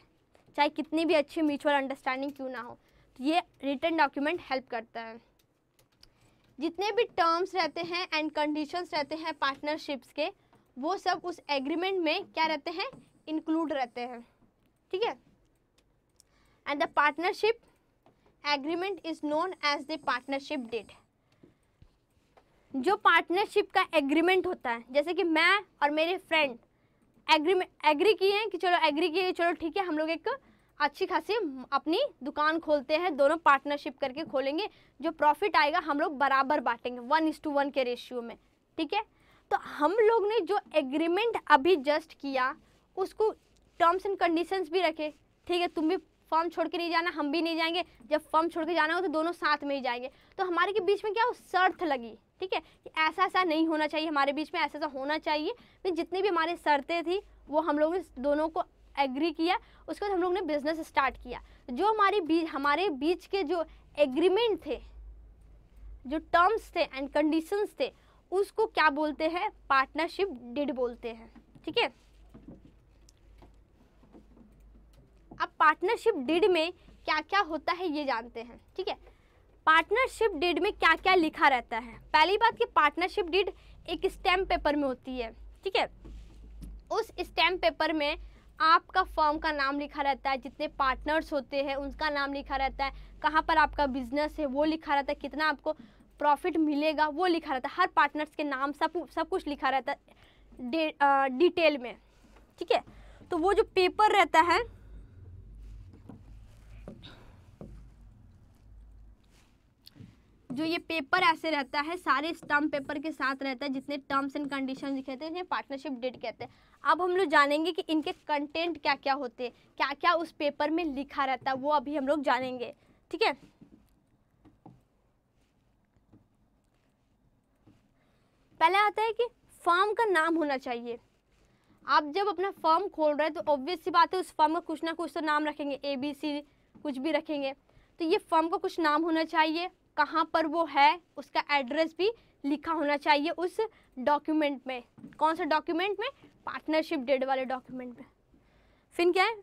चाहे कितनी भी अच्छी म्यूचुअल अंडरस्टैंडिंग क्यों ना हो ये रिटर्न डॉक्यूमेंट हेल्प करता है जितने भी टर्म्स रहते हैं एंड कंडीशंस रहते हैं पार्टनरशिप्स के वो सब उस एग्रीमेंट में क्या रहते हैं इंक्लूड रहते हैं ठीक है and the partnership agreement is known as the partnership deed जो पार्टनरशिप का एग्रीमेंट होता है जैसे कि मैं और मेरे फ्रेंड एग्रीमेंट एग्री किए हैं कि चलो एग्री किए चलो ठीक है हम लोग एक अच्छी खासी अपनी दुकान खोलते हैं दोनों पार्टनरशिप करके खोलेंगे जो प्रॉफिट आएगा हम लोग बराबर बांटेंगे वन इज टू वन के रेशियो में ठीक है तो हम लोग ने जो एग्रीमेंट अभी जस्ट किया उसको टर्म्स एंड कंडीशंस भी रखे ठीक है तुम भी फॉर्म छोड़ के नहीं जाना हम भी नहीं जाएंगे जब फॉर्म छोड़ के जाना हो तो दोनों साथ में ही जाएंगे तो हमारे के बीच में क्या शर्त लगी ठीक है कि ऐसा ऐसा नहीं होना चाहिए हमारे बीच में ऐसा ऐसा होना चाहिए जितनी भी हमारे शर्तें थी वो हम लोग दोनों को एग्री किया उसके बाद हम लोग ने बिजनेस स्टार्ट किया जो हमारी बीच हमारे बीच के जो एग्रीमेंट थे जो टर्म्स थे एंड कंडीशंस थे उसको क्या बोलते हैं पार्टनरशिप डिड बोलते हैं ठीक है अब पार्टनरशिप डिड में क्या क्या होता है ये जानते हैं ठीक है पार्टनरशिप डिड में क्या क्या लिखा रहता है पहली बात कि पार्टनरशिप डिड एक स्टैम्प पेपर में होती है ठीक है उस स्टैम्प पेपर में आपका फॉर्म का नाम लिखा रहता है जितने पार्टनर्स होते हैं उनका नाम लिखा रहता है कहाँ पर आपका बिजनेस है वो लिखा रहता है कितना आपको प्रॉफिट मिलेगा वो लिखा रहता है हर पार्टनर्स के नाम सब सब कुछ लिखा रहता है डिटेल में ठीक है तो वो जो पेपर रहता है जो ये पेपर ऐसे रहता है सारे स्टम्प पेपर के साथ रहता है जितने टर्म्स एंड कंडीशन लिखे थे इन्हें पार्टनरशिप डेट कहते हैं अब हम लोग जानेंगे कि इनके कंटेंट क्या क्या होते हैं क्या क्या उस पेपर में लिखा रहता है वो अभी हम लोग जानेंगे ठीक है पहले आता है कि फॉर्म का नाम होना चाहिए आप जब अपना फॉर्म खोल रहे हैं तो ऑब्वियस सी बात है उस फॉर्म का कुछ ना कुछ तो नाम रखेंगे ए बी सी कुछ भी रखेंगे तो ये फॉर्म का कुछ नाम होना चाहिए कहाँ पर वो है उसका एड्रेस भी लिखा होना चाहिए उस डॉक्यूमेंट में कौन सा डॉक्यूमेंट में पार्टनरशिप डेड वाले डॉक्यूमेंट में फिर क्या है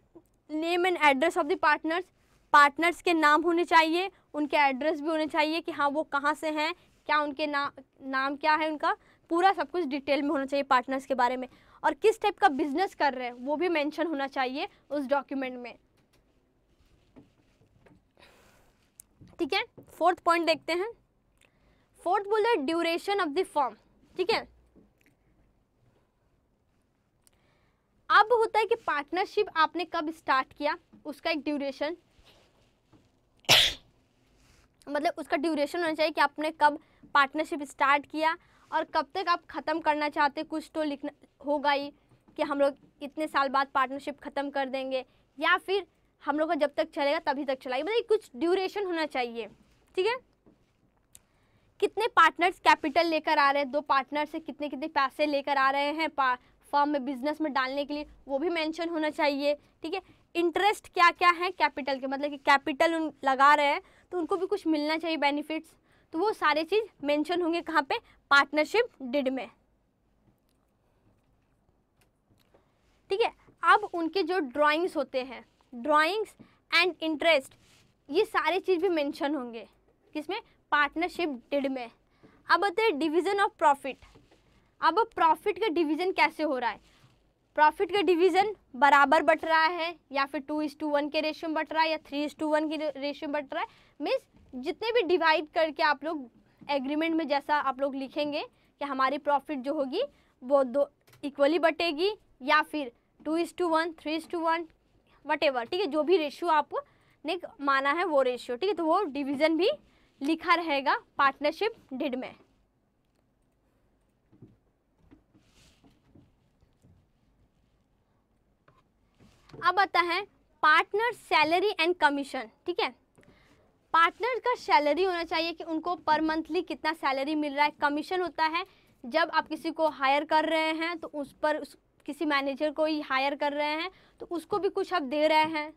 name and address of the partners partners के नाम होने चाहिए उनके एड्रेस भी होने चाहिए कि हाँ वो कहाँ से हैं क्या उनके ना नाम क्या है उनका पूरा सब कुछ डिटेल में होना चाहिए पार्टनर्स के बारे में और किस टाइप का बिजनेस कर रहे हैं वो भी मेंशन होना चाहिए उस डॉक्यूमेंट में ठीक है फोर्थ पॉइंट देखते हैं फोर्थ बोल बोला ड्यूरेशन ऑफ द फॉर्म ठीक है अब होता है कि पार्टनरशिप आपने कब स्टार्ट किया उसका एक ड्यूरेशन मतलब उसका ड्यूरेशन होना चाहिए कि आपने कब पार्टनरशिप स्टार्ट किया और कब तक आप ख़त्म करना चाहते कुछ तो लिखना होगा ही कि हम लोग इतने साल बाद पार्टनरशिप ख़त्म कर देंगे या फिर हम लोग का जब तक चलेगा तभी तक चलाएगा मतलब कुछ ड्यूरेशन होना चाहिए ठीक है कितने पार्टनर्स कैपिटल लेकर आ रहे हैं दो पार्टनर से कितने कितने पैसे लेकर आ रहे हैं फॉर्म में बिजनेस में डालने के लिए वो भी मेंशन होना चाहिए ठीक है इंटरेस्ट क्या क्या है कैपिटल के मतलब कि कैपिटल उन लगा रहे हैं तो उनको भी कुछ मिलना चाहिए बेनिफिट्स तो वो सारे चीज़ मेंशन होंगे कहाँ पे पार्टनरशिप डिड में ठीक है अब उनके जो ड्राइंग्स होते हैं ड्राइंग्स एंड इंटरेस्ट ये सारे चीज़ भी मेंशन होंगे किसमें पार्टनरशिप डिड में अब बताए डिवीज़न ऑफ प्रॉफिट अब प्रॉफिट का डिवीज़न कैसे हो रहा है प्रॉफिट का डिवीज़न बराबर बट रहा है या फिर टू इज टू वन के रेशियो में बट रहा है या थ्री इज टू वन के रेशियो में बट रहा है मीन्स जितने भी डिवाइड करके आप लोग एग्रीमेंट में जैसा आप लोग लिखेंगे कि हमारी प्रॉफिट जो होगी वो दो इक्वली बटेगी या फिर two is to one three is to one what ठीक है जो भी रेशियो आपने माना है वो रेशियो ठीक है तो वो डिवीज़न भी लिखा रहेगा पार्टनरशिप डिड में अब आता है पार्टनर सैलरी एंड कमीशन ठीक है पार्टनर का सैलरी होना चाहिए कि उनको पर मंथली कितना सैलरी मिल रहा है कमीशन होता है जब आप किसी को हायर कर रहे हैं तो उस पर उस किसी मैनेजर को ही हायर कर रहे हैं तो उसको भी कुछ आप दे रहे हैं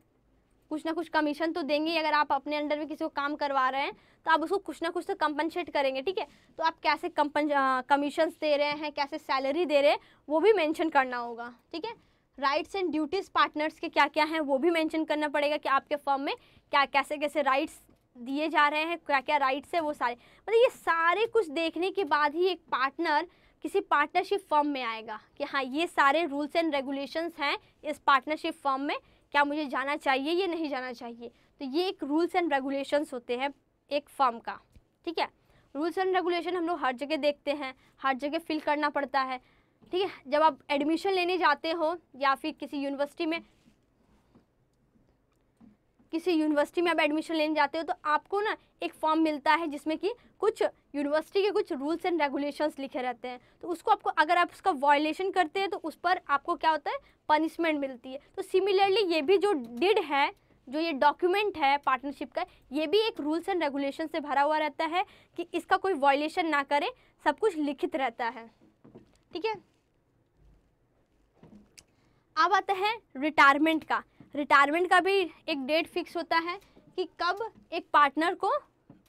कुछ ना कुछ कमीशन तो देंगे अगर आप अपने अंडर में किसी को काम करवा रहे हैं तो आप उसको कुछ ना कुछ तो कंपनसेट करेंगे ठीक है तो आप कैसे कमीशन दे रहे हैं कैसे सैलरी दे रहे हैं वो भी मेंशन करना होगा ठीक है राइट्स एंड ड्यूटीज़ पार्टनर्स के क्या क्या हैं वो भी मेंशन करना पड़ेगा कि आपके फर्म में क्या कैसे कैसे राइट्स दिए जा रहे हैं क्या क्या राइट्स है वो सारे मतलब ये सारे कुछ देखने के बाद ही एक पार्टनर किसी पार्टनरशिप फॉर्म में आएगा कि हाँ ये सारे रूल्स एंड रेगुलेशंस हैं इस पार्टनरशिप फॉर्म में क्या मुझे जाना चाहिए या नहीं जाना चाहिए तो ये एक रूल्स एंड रेगुलेशंस होते हैं एक फॉर्म का ठीक है रूल्स एंड रेगुलेशन हम लोग हर जगह देखते हैं हर जगह फिल करना पड़ता है ठीक है जब आप एडमिशन लेने जाते हो या फिर किसी यूनिवर्सिटी में किसी यूनिवर्सिटी में आप एडमिशन लेने जाते हो तो आपको ना एक फॉर्म मिलता है जिसमें कि कुछ यूनिवर्सिटी के कुछ रूल्स एंड रेगुलेशंस लिखे रहते हैं तो उसको आपको अगर आप उसका वॉयलेशन करते हैं तो उस पर आपको क्या होता है पनिशमेंट मिलती है तो सिमिलरली ये भी जो डिड है जो ये डॉक्यूमेंट है पार्टनरशिप का ये भी एक रूल्स एंड रेगुलेशन से भरा हुआ रहता है कि इसका कोई वॉयलेशन ना करें सब कुछ लिखित रहता है ठीक है अब आता है रिटायरमेंट का रिटायरमेंट का भी एक डेट फिक्स होता है कि कब एक पार्टनर को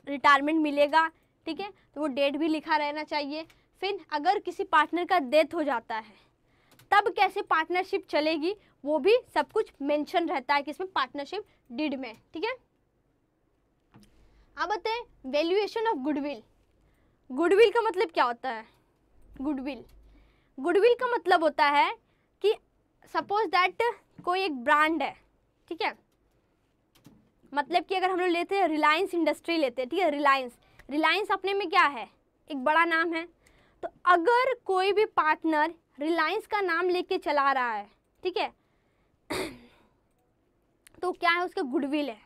रिटायरमेंट मिलेगा ठीक है तो वो डेट भी लिखा रहना चाहिए फिर अगर किसी पार्टनर का डेथ हो जाता है तब कैसे पार्टनरशिप चलेगी वो भी सब कुछ मेंशन रहता है कि इसमें पार्टनरशिप डिड में ठीक है अब आते हैं वैल्यूएशन ऑफ गुडविल गुडविल का मतलब क्या होता है गुडविल गुडविल का मतलब होता है कि सपोज दैट कोई एक ब्रांड है ठीक है मतलब कि अगर हम लोग लेते हैं रिलायंस इंडस्ट्री लेते हैं ठीक है रिलायंस रिलायंस अपने में क्या है एक बड़ा नाम है तो अगर कोई भी पार्टनर रिलायंस का नाम लेके चला रहा है ठीक है तो क्या है उसका गुडविल है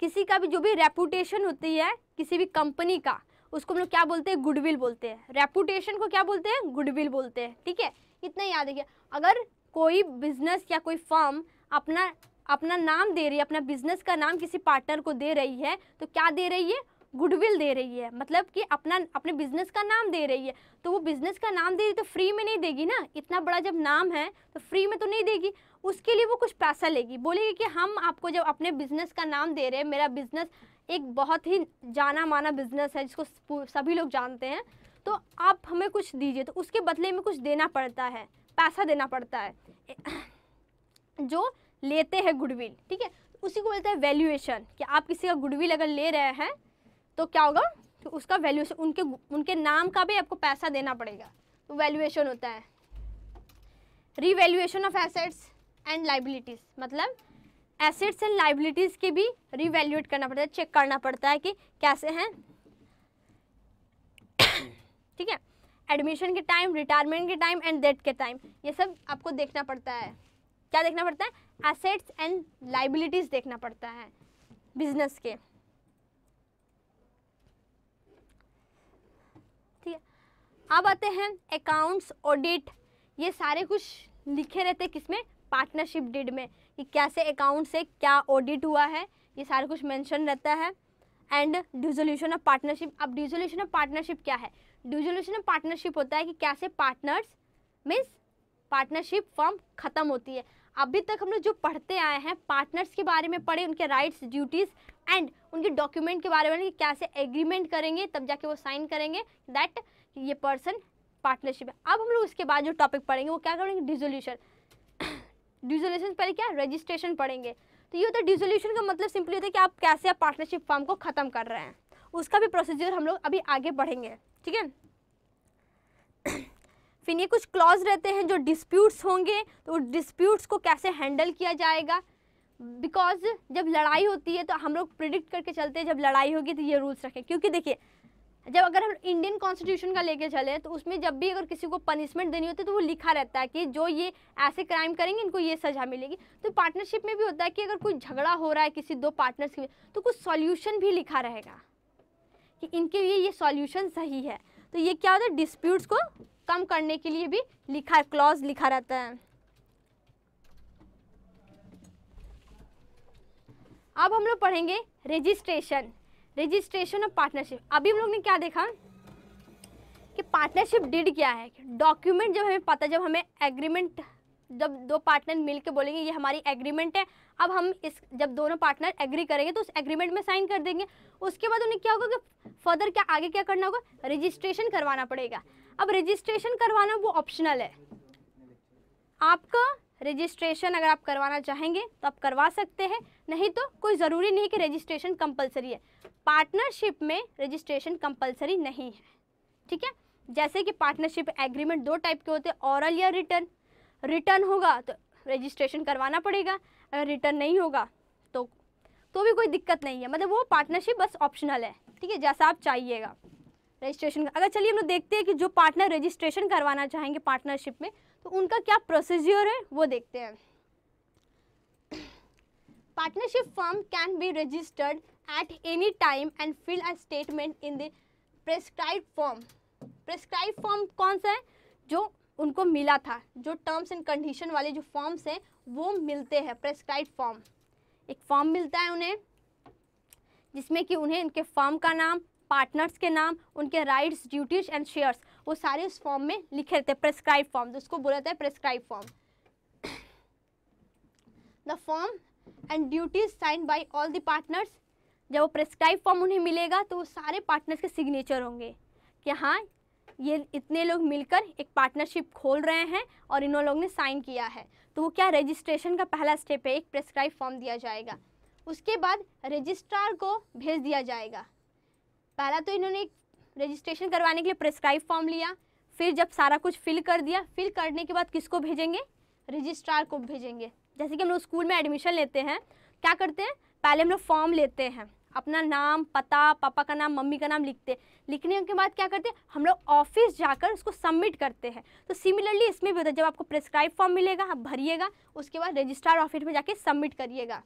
किसी का भी जो भी रेपुटेशन होती है किसी भी कंपनी का उसको हम लोग क्या बोलते हैं गुडविल बोलते हैं रेपुटेशन को क्या बोलते हैं गुडविल बोलते हैं ठीक है इतना याद रखिए अगर कोई बिजनेस या कोई फर्म अपना अपना नाम दे रही है अपना बिजनेस का नाम किसी पार्टनर को दे रही है तो क्या दे रही है गुडविल दे रही है मतलब कि अपना अपने बिजनेस का नाम दे रही है तो वो बिजनेस का नाम दे रही तो फ्री में नहीं देगी ना इतना बड़ा जब नाम है तो फ्री में तो नहीं देगी उसके लिए वो कुछ पैसा लेगी बोलेगी कि हम आपको जब अपने बिजनेस का नाम दे रहे हैं मेरा बिजनेस एक बहुत ही जाना माना बिजनेस है जिसको सभी लोग जानते हैं तो आप हमें कुछ दीजिए तो उसके बदले में कुछ देना पड़ता है पैसा देना पड़ता है जो लेते हैं गुडविल ठीक है उसी को बोलते हैं वैल्यूएशन कि आप किसी का गुडविल अगर ले रहे हैं तो क्या होगा तो उसका वैल्यूएशन उनके उनके नाम का भी आपको पैसा देना पड़ेगा तो वैल्यूएशन होता है revaluation of assets and liabilities मतलब एसेट्स एंड लाइबिलिटीज़ के भी रिवैल्यूएट करना पड़ता है चेक करना पड़ता है कि कैसे हैं ठीक है एडमिशन के टाइम रिटायरमेंट के टाइम एंड डेथ के टाइम ये सब आपको देखना पड़ता है क्या देखना पड़ता है एसेट्स एंड लाइबिलिटीज़ देखना पड़ता है बिजनेस के ठीक है अब आते हैं अकाउंट्स ऑडिट ये सारे कुछ लिखे रहते हैं किसमें पार्टनरशिप डीड में कि कैसे अकाउंट से क्या ऑडिट हुआ है ये सारा कुछ मेंशन रहता है एंड डिजोल्यूशन ऑफ पार्टनरशिप अब डिजोल्यूशन ऑफ पार्टनरशिप क्या है डिजोल्यूशन में पार्टनरशिप होता है कि कैसे पार्टनर्स मीन्स पार्टनरशिप फॉर्म ख़त्म होती है अभी तक हम लोग जो पढ़ते आए हैं पार्टनर्स के बारे में पढ़े उनके राइट्स ड्यूटीज़ एंड उनके डॉक्यूमेंट के बारे में कि कैसे एग्रीमेंट करेंगे तब जाके वो साइन करेंगे दैट ये पर्सन पार्टनरशिप है अब हम लोग उसके बाद जो टॉपिक पढ़ेंगे वो क्या करेंगे डिजोल्यूशन डिजोल्यूशन पहले क्या रजिस्ट्रेशन पढ़ेंगे तो ये होता है डिजोल्यूशन का मतलब सिंपली होता है कि आप कैसे आप पार्टनरशिप फॉर्म को ख़त्म कर रहे हैं उसका भी प्रोसीजर हम लोग अभी आगे बढ़ेंगे ठीक है फिर ये कुछ क्लॉज रहते हैं जो डिस्प्यूट्स होंगे तो डिस्प्यूट्स को कैसे हैंडल किया जाएगा बिकॉज जब लड़ाई होती है तो हम लोग प्रिडिक्ट करके चलते हैं जब लड़ाई होगी तो ये रूल्स रखें क्योंकि देखिए जब अगर हम इंडियन कॉन्स्टिट्यूशन का लेके चले तो उसमें जब भी अगर किसी को पनिशमेंट देनी होती है तो वो लिखा रहता है कि जो ये ऐसे क्राइम करेंगे इनको ये सज़ा मिलेगी तो पार्टनरशिप में भी होता है कि अगर कोई झगड़ा हो रहा है किसी दो पार्टनर्स के तो कुछ सॉल्यूशन भी लिखा रहेगा कि इनके लिए ये सॉल्यूशन सही है तो ये क्या होता है डिस्प्यूट्स को कम करने के लिए भी लिखा क्लॉज लिखा रहता है अब हम लोग पढ़ेंगे रजिस्ट्रेशन रजिस्ट्रेशन ऑफ पार्टनरशिप अभी हम लोग ने क्या देखा कि पार्टनरशिप डिड क्या है डॉक्यूमेंट जब हमें पता जब हमें एग्रीमेंट जब दो पार्टनर के बोलेंगे ये हमारी एग्रीमेंट है अब हम इस जब दोनों पार्टनर एग्री करेंगे तो उस एग्रीमेंट में साइन कर देंगे उसके बाद उन्हें क्या होगा कि फर्दर क्या आगे क्या करना होगा रजिस्ट्रेशन करवाना पड़ेगा अब रजिस्ट्रेशन करवाना वो ऑप्शनल है आपका रजिस्ट्रेशन अगर आप करवाना चाहेंगे तो आप करवा सकते हैं नहीं तो कोई ज़रूरी नहीं कि रजिस्ट्रेशन कंपलसरी है पार्टनरशिप में रजिस्ट्रेशन कंपलसरी नहीं है ठीक है जैसे कि पार्टनरशिप एग्रीमेंट दो टाइप के होते हैं ऑरल या रिटर्न रिटर्न होगा तो रजिस्ट्रेशन करवाना पड़ेगा अगर रिटर्न नहीं होगा तो तो भी कोई दिक्कत नहीं है मतलब वो पार्टनरशिप बस ऑप्शनल है ठीक है जैसा आप चाहिएगा रजिस्ट्रेशन अगर चलिए हम लोग देखते हैं कि जो पार्टनर रजिस्ट्रेशन करवाना चाहेंगे पार्टनरशिप में तो उनका क्या प्रोसीजर है वो देखते हैं partnership form can be registered at any time and fill a statement in the prescribe form prescribe form कौन सा है जो उनको मिला था जो टर्म्स एंड कंडीशन वाले जो फॉर्म्स हैं वो मिलते हैं प्रेस्क्राइब फॉर्म एक फॉर्म मिलता है उन्हें जिसमें कि उन्हें उनके फॉर्म का नाम पार्टनर्स के नाम उनके राइट्स ड्यूटीज एंड शेयर्स वो सारे उस फॉर्म में लिखे रहते हैं प्रेस्क्राइब फॉर्म उसको बोला जाता है prescribe form the form and duties sign by all the partners जब वो प्रेस्क्राइब फॉर्म उन्हें मिलेगा तो वो सारे पार्टनर्स के सिग्नेचर होंगे कि हाँ ये इतने लोग मिलकर एक पार्टनरशिप खोल रहे हैं और इन लोगों ने साइन किया है तो वो क्या रजिस्ट्रेशन का पहला स्टेप है एक प्रेस्क्राइब फॉर्म दिया जाएगा उसके बाद रजिस्ट्रार को भेज दिया जाएगा पहला तो इन्होंने एक रजिस्ट्रेशन करवाने के लिए प्रेस्क्राइब फॉर्म लिया फिर जब सारा कुछ फिल कर दिया फिल करने के बाद किसको भेजेंगे रजिस्ट्रार को भेजेंगे जैसे कि हम लोग स्कूल में एडमिशन लेते हैं क्या करते हैं पहले हम लोग फॉर्म लेते हैं अपना नाम पता पापा का नाम मम्मी का नाम लिखते लिखने के बाद क्या करते हैं हम लोग ऑफिस जाकर उसको सबमिट करते हैं तो सिमिलरली इसमें भी होता है जब आपको प्रेस्क्राइब फॉर्म मिलेगा आप भरिएगा उसके बाद रजिस्ट्रार ऑफिस में जाके सबमिट करिएगा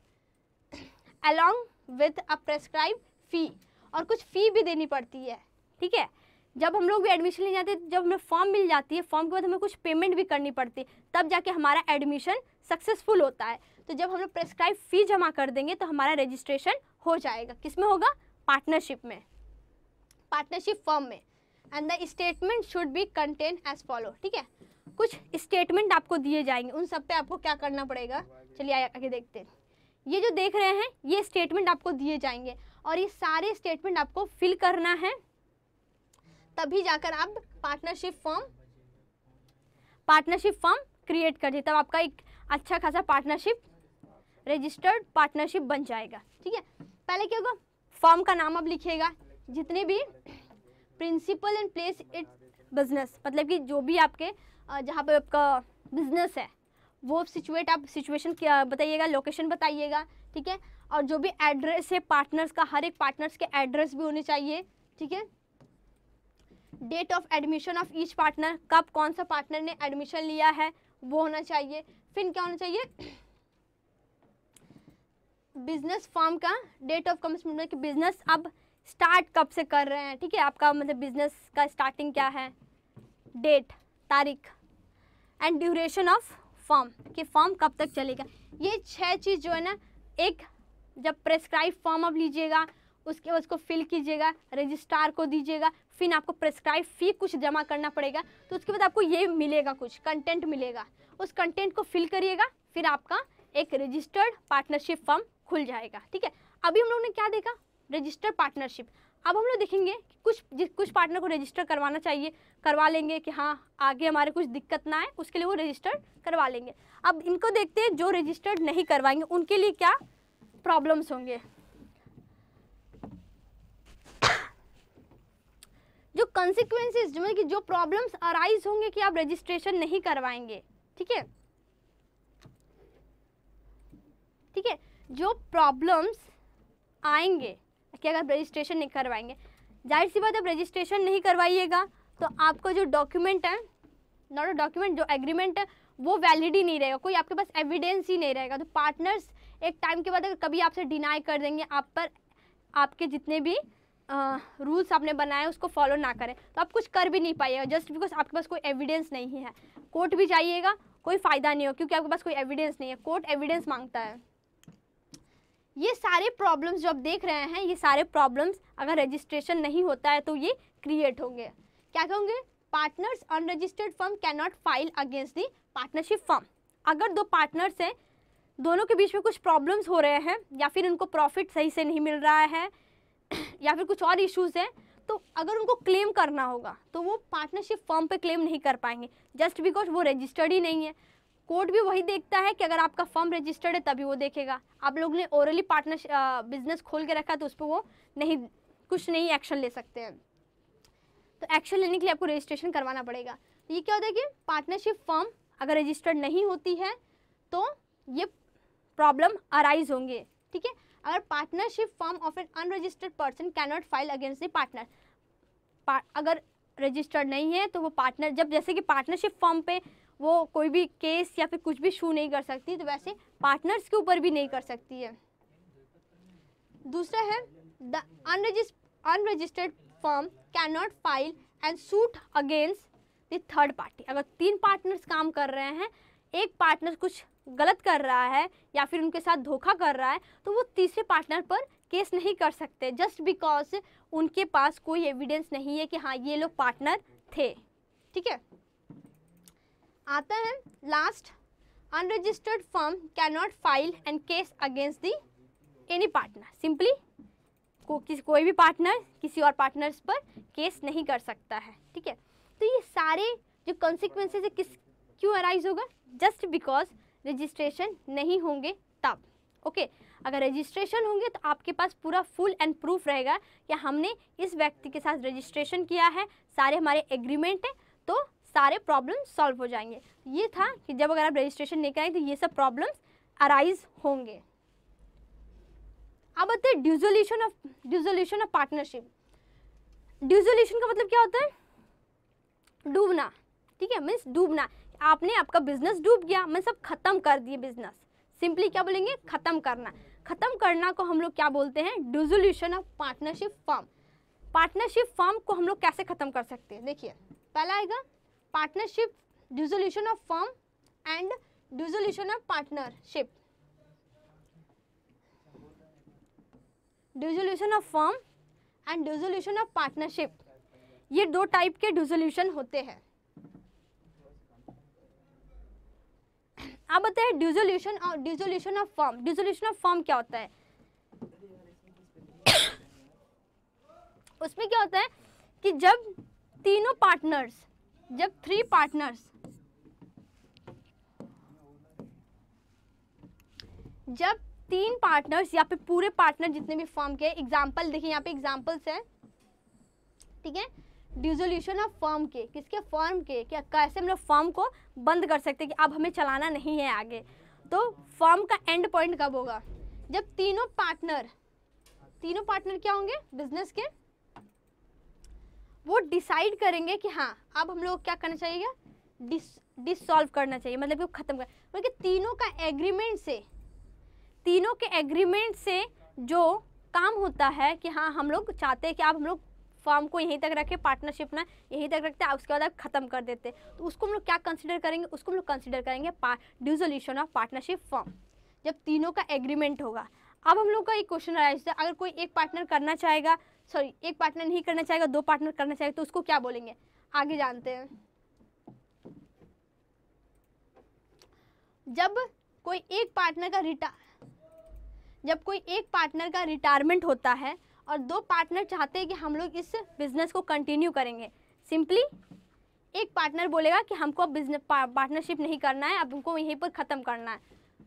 along with a prescribe fee और कुछ फ़ी भी देनी पड़ती है ठीक है जब हम लोग भी एडमिशन लेने जाते हैं जब हमें फॉर्म मिल जाती है फॉर्म के बाद हमें कुछ पेमेंट भी करनी पड़ती है तब जाके हमारा एडमिशन सक्सेसफुल होता है तो जब हम लोग प्रेस्क्राइब फ़ी जमा कर देंगे तो हमारा रजिस्ट्रेशन हो जाएगा किस में होगा पार्टनरशिप में पार्टनरशिप फॉर्म में and the statement should be contain as follow ठीक है कुछ स्टेटमेंट आपको दिए जाएंगे उन सब पे आपको क्या करना पड़ेगा चलिए आगे देखते हैं ये जो देख रहे हैं ये स्टेटमेंट आपको दिए जाएंगे और ये सारे स्टेटमेंट आपको फिल करना है तभी जाकर आप partnership form partnership form create कर दिए तब आपका एक अच्छा खासा पार्टनरशिप रजिस्टर्ड पार्टनरशिप बन जाएगा पहले क्या होगा फॉर्म का नाम आप लिखिएगा जितने भी principal and place it business मतलब कि जो भी आपके जहाँ पर आपका बिजनेस है वो सिचुएट आप सिचुएशन क्या बताइएगा लोकेशन बताइएगा ठीक है और जो भी एड्रेस है पार्टनर्स का हर एक पार्टनर्स के एड्रेस भी होने चाहिए ठीक है date of admission of each partner कब कौन सा पार्टनर ने एडमिशन लिया है वो होना चाहिए फिर क्या होना चाहिए बिजनेस फॉर्म का डेट ऑफ कमेंसमेंट मतलब कि बिजनेस अब स्टार्ट कब से कर रहे हैं ठीक है आपका मतलब बिजनेस का स्टार्टिंग क्या है डेट तारीख एंड ड्यूरेशन ऑफ फॉर्म कि फॉर्म कब तक चलेगा ये छह चीज़ जो है ना एक जब प्रेस्क्राइब फॉर्म अब लीजिएगा उसके बाद उसको फिल कीजिएगा रजिस्ट्रार को दीजिएगा फिर आपको प्रेस्क्राइब फी कुछ जमा करना पड़ेगा तो उसके बाद आपको ये मिलेगा कुछ कंटेंट मिलेगा उस कंटेंट को फिल करिएगा फिर आपका एक रजिस्टर्ड पार्टनरशिप फॉर्म खुल जाएगा ठीक है अभी हम लोग ने क्या देखा रजिस्टर पार्टनरशिप अब हम लोग देखेंगे कि कुछ कुछ पार्टनर को रजिस्टर करवाना चाहिए करवा लेंगे कि हाँ आगे हमारे कुछ दिक्कत ना आए उसके लिए वो रजिस्टर करवा लेंगे अब इनको देखते हैं जो रजिस्टर्ड नहीं करवाएंगे उनके लिए क्या प्रॉब्लम्स होंगे जो कॉन्सिक्वेंसेज मतलब कि जो प्रॉब्लम्स अराइज होंगे कि आप रजिस्ट्रेशन नहीं करवाएंगे ठीक है जो प्रॉब्लम्स आएंगे कि अगर रजिस्ट्रेशन नहीं करवाएंगे जाहिर सी बात अब रजिस्ट्रेशन नहीं करवाइएगा तो आपका जो डॉक्यूमेंट है नॉट अ डॉक्यूमेंट जो एग्रीमेंट है वो वैलिड ही नहीं रहेगा कोई आपके पास एविडेंस ही नहीं रहेगा तो पार्टनर्स एक टाइम के बाद अगर कभी आपसे डिनाई कर देंगे आप पर आपके जितने भी रूल्स आपने बनाए उसको फॉलो ना करें तो आप कुछ कर भी नहीं पाइएगा जस्ट बिकॉज आपके पास कोई एविडेंस नहीं है कोर्ट भी जाइएगा कोई फ़ायदा नहीं हो क्योंकि आपके पास कोई एविडेंस नहीं है कोर्ट एविडेंस मांगता है ये सारे प्रॉब्लम्स जो आप देख रहे हैं ये सारे प्रॉब्लम्स अगर रजिस्ट्रेशन नहीं होता है तो ये क्रिएट होंगे क्या कहोगे partners unregistered firm can not file against the partnership firm अगर दो पार्टनर्स हैं दोनों के बीच में कुछ प्रॉब्लम्स हो रहे हैं या फिर उनको प्रॉफिट सही से नहीं मिल रहा है या फिर कुछ और इश्यूज़ हैं तो अगर उनको क्लेम करना होगा तो वो पार्टनरशिप फॉर्म पे क्लेम नहीं कर पाएंगे जस्ट बिकॉज वो रजिस्टर्ड ही नहीं है कोर्ट भी वही देखता है कि अगर आपका फर्म रजिस्टर्ड है तभी वो देखेगा आप लोग ने ओरली पार्टनर बिजनेस खोल के रखा तो उस पर वो नहीं कुछ नहीं एक्शन ले सकते हैं तो एक्शन लेने के लिए आपको रजिस्ट्रेशन करवाना पड़ेगा तो ये क्या होता है कि पार्टनरशिप फर्म अगर रजिस्टर्ड नहीं होती है तो ये प्रॉब्लम अराइज होंगे ठीक है अगर partnership firm of an unregistered person cannot file against the partner अगर रजिस्टर्ड नहीं है तो वो पार्टनर जब जैसे कि पार्टनरशिप फॉर्म पे वो कोई भी केस या फिर कुछ भी शू नहीं कर सकती तो वैसे पार्टनर्स के ऊपर भी नहीं कर सकती है दूसरा है the unregistered form can not file and suit against the third party अगर तीन पार्टनर्स काम कर रहे हैं एक पार्टनर कुछ गलत कर रहा है या फिर उनके साथ धोखा कर रहा है तो वो तीसरे पार्टनर पर केस नहीं कर सकते जस्ट बिकॉज उनके पास कोई एविडेंस नहीं है कि हाँ ये लोग पार्टनर थे ठीक है आता है last unregistered firm can not file and case against the any partner simply को किसी कोई भी पार्टनर किसी और पार्टनर्स पर केस नहीं कर सकता है ठीक है तो ये सारे जो कॉन्सिक्वेंसेज है किस क्यों अराइज होगा जस्ट बिकॉज रजिस्ट्रेशन नहीं होंगे तब ओके okay, अगर रजिस्ट्रेशन होंगे तो आपके पास पूरा फुल एंड प्रूफ रहेगा कि हमने इस व्यक्ति के साथ रजिस्ट्रेशन किया है सारे हमारे एग्रीमेंट हैं तो सारे प्रॉब्लम सॉल्व हो जाएंगे ये था कि जब अगर आप रजिस्ट्रेशन लेकर कराएंगे तो ये सब प्रॉब्लम्स अराइज होंगे अब आते हैं dissolution of dissolution of partnership dissolution का मतलब क्या होता है डूबना ठीक है मीन्स डूबना आपने आपका बिजनेस डूब गया मैं सब खत्म कर दिए बिजनेस सिंपली क्या बोलेंगे खत्म करना खत्म करना को हम लोग क्या बोलते हैं dissolution of partnership form partnership form को हम लोग कैसे खत्म कर सकते हैं देखिए पहला आएगा partnership dissolution of firm and dissolution of partnership dissolution of form and dissolution of partnership ये दो टाइप के डिजोल्यूशन होते हैं आप बताए डिजोल्यूशन और dissolution of form dissolution of form क्या होता है उसमें क्या होता है कि जब तीनों पार्टनर्स जब थ्री पार्टनर्स जब तीन पार्टनर्स या फिर पूरे पार्टनर जितने भी फॉर्म के एग्जाम्पल देखिए यहाँ पे एग्जाम्पल्स हैं ठीक है डिजोल्यूशन ऑफ फॉर्म के किसके फॉर्म के क्या कैसे हम लोग फॉर्म को बंद कर सकते हैं कि अब हमें चलाना नहीं है आगे तो फॉर्म का एंड पॉइंट कब होगा जब तीनों पार्टनर तीनों पार्टनर क्या होंगे बिजनेस के वो डिसाइड करेंगे कि हाँ अब हम लोग क्या करना चाहिए डिस डिसॉल्व करना चाहिए मतलब कि ख़त्म कर मतलब कि तीनों का एग्रीमेंट से तीनों के एग्रीमेंट से जो काम होता है कि हाँ हम लोग चाहते हैं कि आप हम लोग फॉर्म को यहीं तक रखें पार्टनरशिप ना यहीं तक रखते हैं उसके बाद आप ख़त्म कर देते तो उसको हम लोग क्या कंसिडर करेंगे उसको हम लोग कंसिडर करेंगे डिजोल्यूशन ऑफ पार्टनरशिप फॉर्म जब तीनों का एग्रीमेंट होगा अब हम लोग का एक क्वेश्चन आया अगर कोई एक पार्टनर करना चाहेगा सॉरी एक पार्टनर नहीं करना चाहेगा दो पार्टनर करना चाहेगा तो उसको क्या बोलेंगे आगे जानते हैं जब कोई एक पार्टनर का रिटा जब कोई एक पार्टनर का रिटायरमेंट होता है और दो पार्टनर चाहते हैं कि हम लोग इस बिज़नेस को कंटिन्यू करेंगे सिंपली एक पार्टनर बोलेगा कि हमको बिजनेस पार्टनरशिप नहीं करना है अब हमको यहीं पर ख़त्म करना है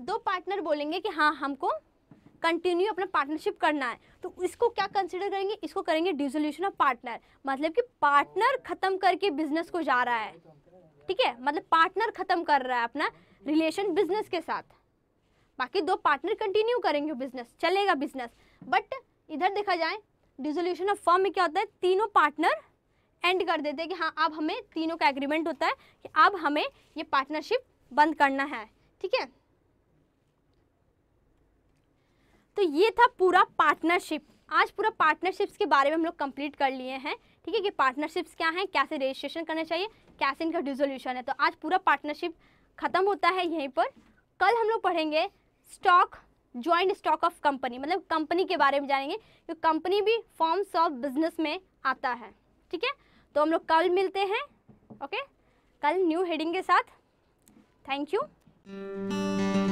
दो पार्टनर बोलेंगे कि हाँ हमको कंटिन्यू अपना पार्टनरशिप करना है तो इसको क्या कंसिडर करेंगे इसको करेंगे डिजोल्यूशन ऑफ पार्टनर मतलब कि पार्टनर ख़त्म करके बिजनेस को जा रहा है ठीक है मतलब पार्टनर ख़त्म कर रहा है अपना रिलेशन बिजनेस के साथ बाकी दो पार्टनर कंटिन्यू करेंगे बिजनेस चलेगा बिजनेस बट इधर देखा जाए डिजोल्यूशन ऑफ फॉर्म में क्या होता है तीनों पार्टनर एंड कर देते हैं कि हाँ अब हमें तीनों का एग्रीमेंट होता है कि अब हमें ये पार्टनरशिप बंद करना है ठीक है तो ये था पूरा पार्टनरशिप आज पूरा पार्टनरशिप्स के बारे में हम लोग कंप्लीट कर लिए हैं ठीक है कि पार्टनरशिप्स क्या हैं कैसे रजिस्ट्रेशन करना चाहिए कैसे इनका डिजोल्यूशन है तो आज पूरा पार्टनरशिप ख़त्म होता है यहीं पर कल हम लोग पढ़ेंगे stock joint stock of company मतलब कंपनी के बारे में जानेंगे कि कंपनी भी फॉर्म्स ऑफ बिजनेस में आता है ठीक है तो हम लोग कल मिलते हैं ओके कल न्यू हेडिंग के साथ थैंक यू